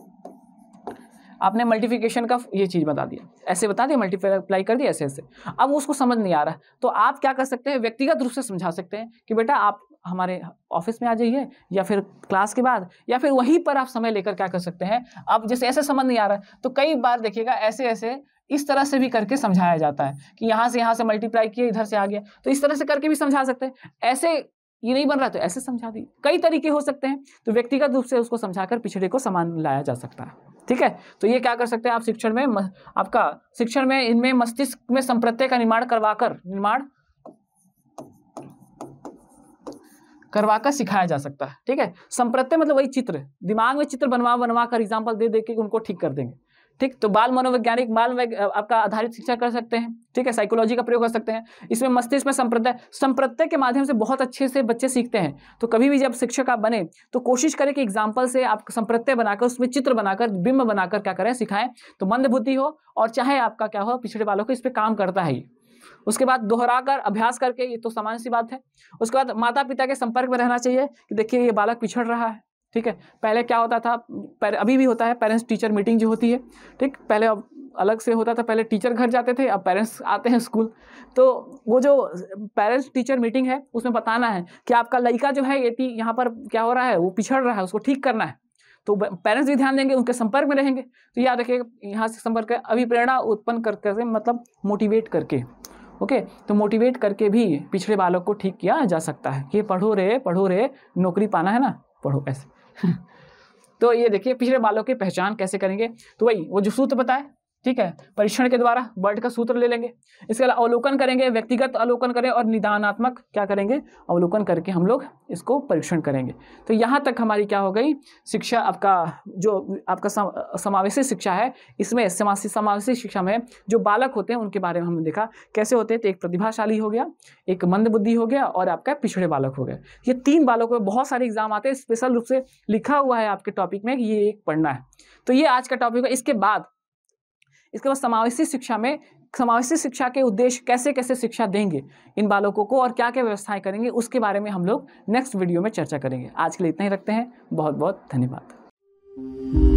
आपने मल्टीफिकेशन का ये चीज़ बता दिया ऐसे बता दिया मल्टीप्लाई कर दिया ऐसे ऐसे अब उसको समझ नहीं आ रहा तो आप क्या कर सकते हैं व्यक्तिगत रूप से समझा सकते हैं कि बेटा आप हमारे ऑफिस में आ जाइए या फिर क्लास के बाद या फिर वहीं पर आप समय लेकर क्या कर सकते हैं अब जैसे ऐसे समझ नहीं आ रहा है तो कई बार देखिएगा ऐसे ऐसे इस तरह से भी करके समझाया जाता है कि यहाँ से यहाँ से मल्टीप्लाई किए इधर से आ गया तो इस तरह से करके भी समझा सकते हैं ऐसे ये नहीं बन रहा तो ऐसे समझा दी कई तरीके हो सकते हैं तो व्यक्तिगत रूप से उसको समझाकर पिछड़े को समान लाया जा सकता है ठीक है तो ये क्या कर सकते हैं आप शिक्षण में आपका शिक्षण में इनमें मस्तिष्क में संप्रत्यय का निर्माण करवाकर निर्माण करवा कर सिखाया जा सकता है ठीक है संप्रत्य मतलब वही चित्र दिमाग में चित्र बनवा बनवा कर एग्जाम्पल दे दे के उनको ठीक कर देंगे ठीक तो बाल मनोवैज्ञानिक बाल आपका आधारित शिक्षा कर सकते हैं ठीक है साइकोलॉजी का प्रयोग कर सकते हैं इसमें मस्तिष्क में संप्रदाय संप्रत्यय के माध्यम से बहुत अच्छे से बच्चे सीखते हैं तो कभी भी जब शिक्षक आप बने तो कोशिश करें कि एग्जाम्पल से आप संप्रत्यय बनाकर उसमें चित्र बनाकर बिंब बनाकर क्या करें सिखाएं तो मंदबुद्धि हो और चाहे आपका क्या हो पिछड़े वालों को इस पर काम करता है उसके बाद दोहराकर अभ्यास करके ये तो सामान्य सी बात है उसके बाद माता पिता के संपर्क में रहना चाहिए कि देखिए ये बालक पिछड़ रहा है ठीक है पहले क्या होता था अभी भी होता है पेरेंट्स टीचर मीटिंग जो होती है ठीक पहले अब अलग से होता था पहले टीचर घर जाते थे अब पेरेंट्स आते हैं स्कूल तो वो जो पेरेंट्स टीचर मीटिंग है उसमें बताना है कि आपका लड़का जो है ये यहाँ पर क्या हो रहा है वो पिछड़ रहा है उसको ठीक करना है तो पेरेंट्स भी ध्यान देंगे उनके संपर्क में रहेंगे तो याद रखिएगा यहाँ से संपर्क अभिप्रेरणा उत्पन्न करके मतलब मोटिवेट करके ओके तो मोटिवेट करके भी पिछड़े बालक को ठीक किया जा सकता है कि पढ़ो रे पढ़ो रे नौकरी पाना है ना पढ़ो ऐसे तो ये देखिए पिछड़े बालों की पहचान कैसे करेंगे तो वही वो जो सूत्र बताए ठीक है परीक्षण के द्वारा बर्ड का सूत्र ले लेंगे इसके अलावा अवलोकन करेंगे व्यक्तिगत अवलोकन करें और निदानात्मक क्या करेंगे अवलोकन करके हम लोग इसको परीक्षण करेंगे तो यहाँ तक हमारी क्या हो गई शिक्षा आपका जो आपका समावेशी शिक्षा है इसमें समावेशी समावेशी शिक्षा में जो बालक होते हैं उनके बारे में हमने देखा कैसे होते हैं तो एक प्रतिभाशाली हो गया एक मंदबुद्धि हो गया और आपका पिछड़े बालक हो गया ये तीन बालकों में बहुत सारे एग्जाम आते हैं स्पेशल रूप से लिखा हुआ है आपके टॉपिक में ये एक पढ़ना है तो ये आज का टॉपिक है इसके बाद इसके बाद समावेशी शिक्षा में समावेशी शिक्षा के उद्देश्य कैसे कैसे शिक्षा देंगे इन बालकों को और क्या क्या व्यवस्थाएं करेंगे उसके बारे में हम लोग नेक्स्ट वीडियो में चर्चा करेंगे आज के लिए इतना ही रखते हैं बहुत बहुत धन्यवाद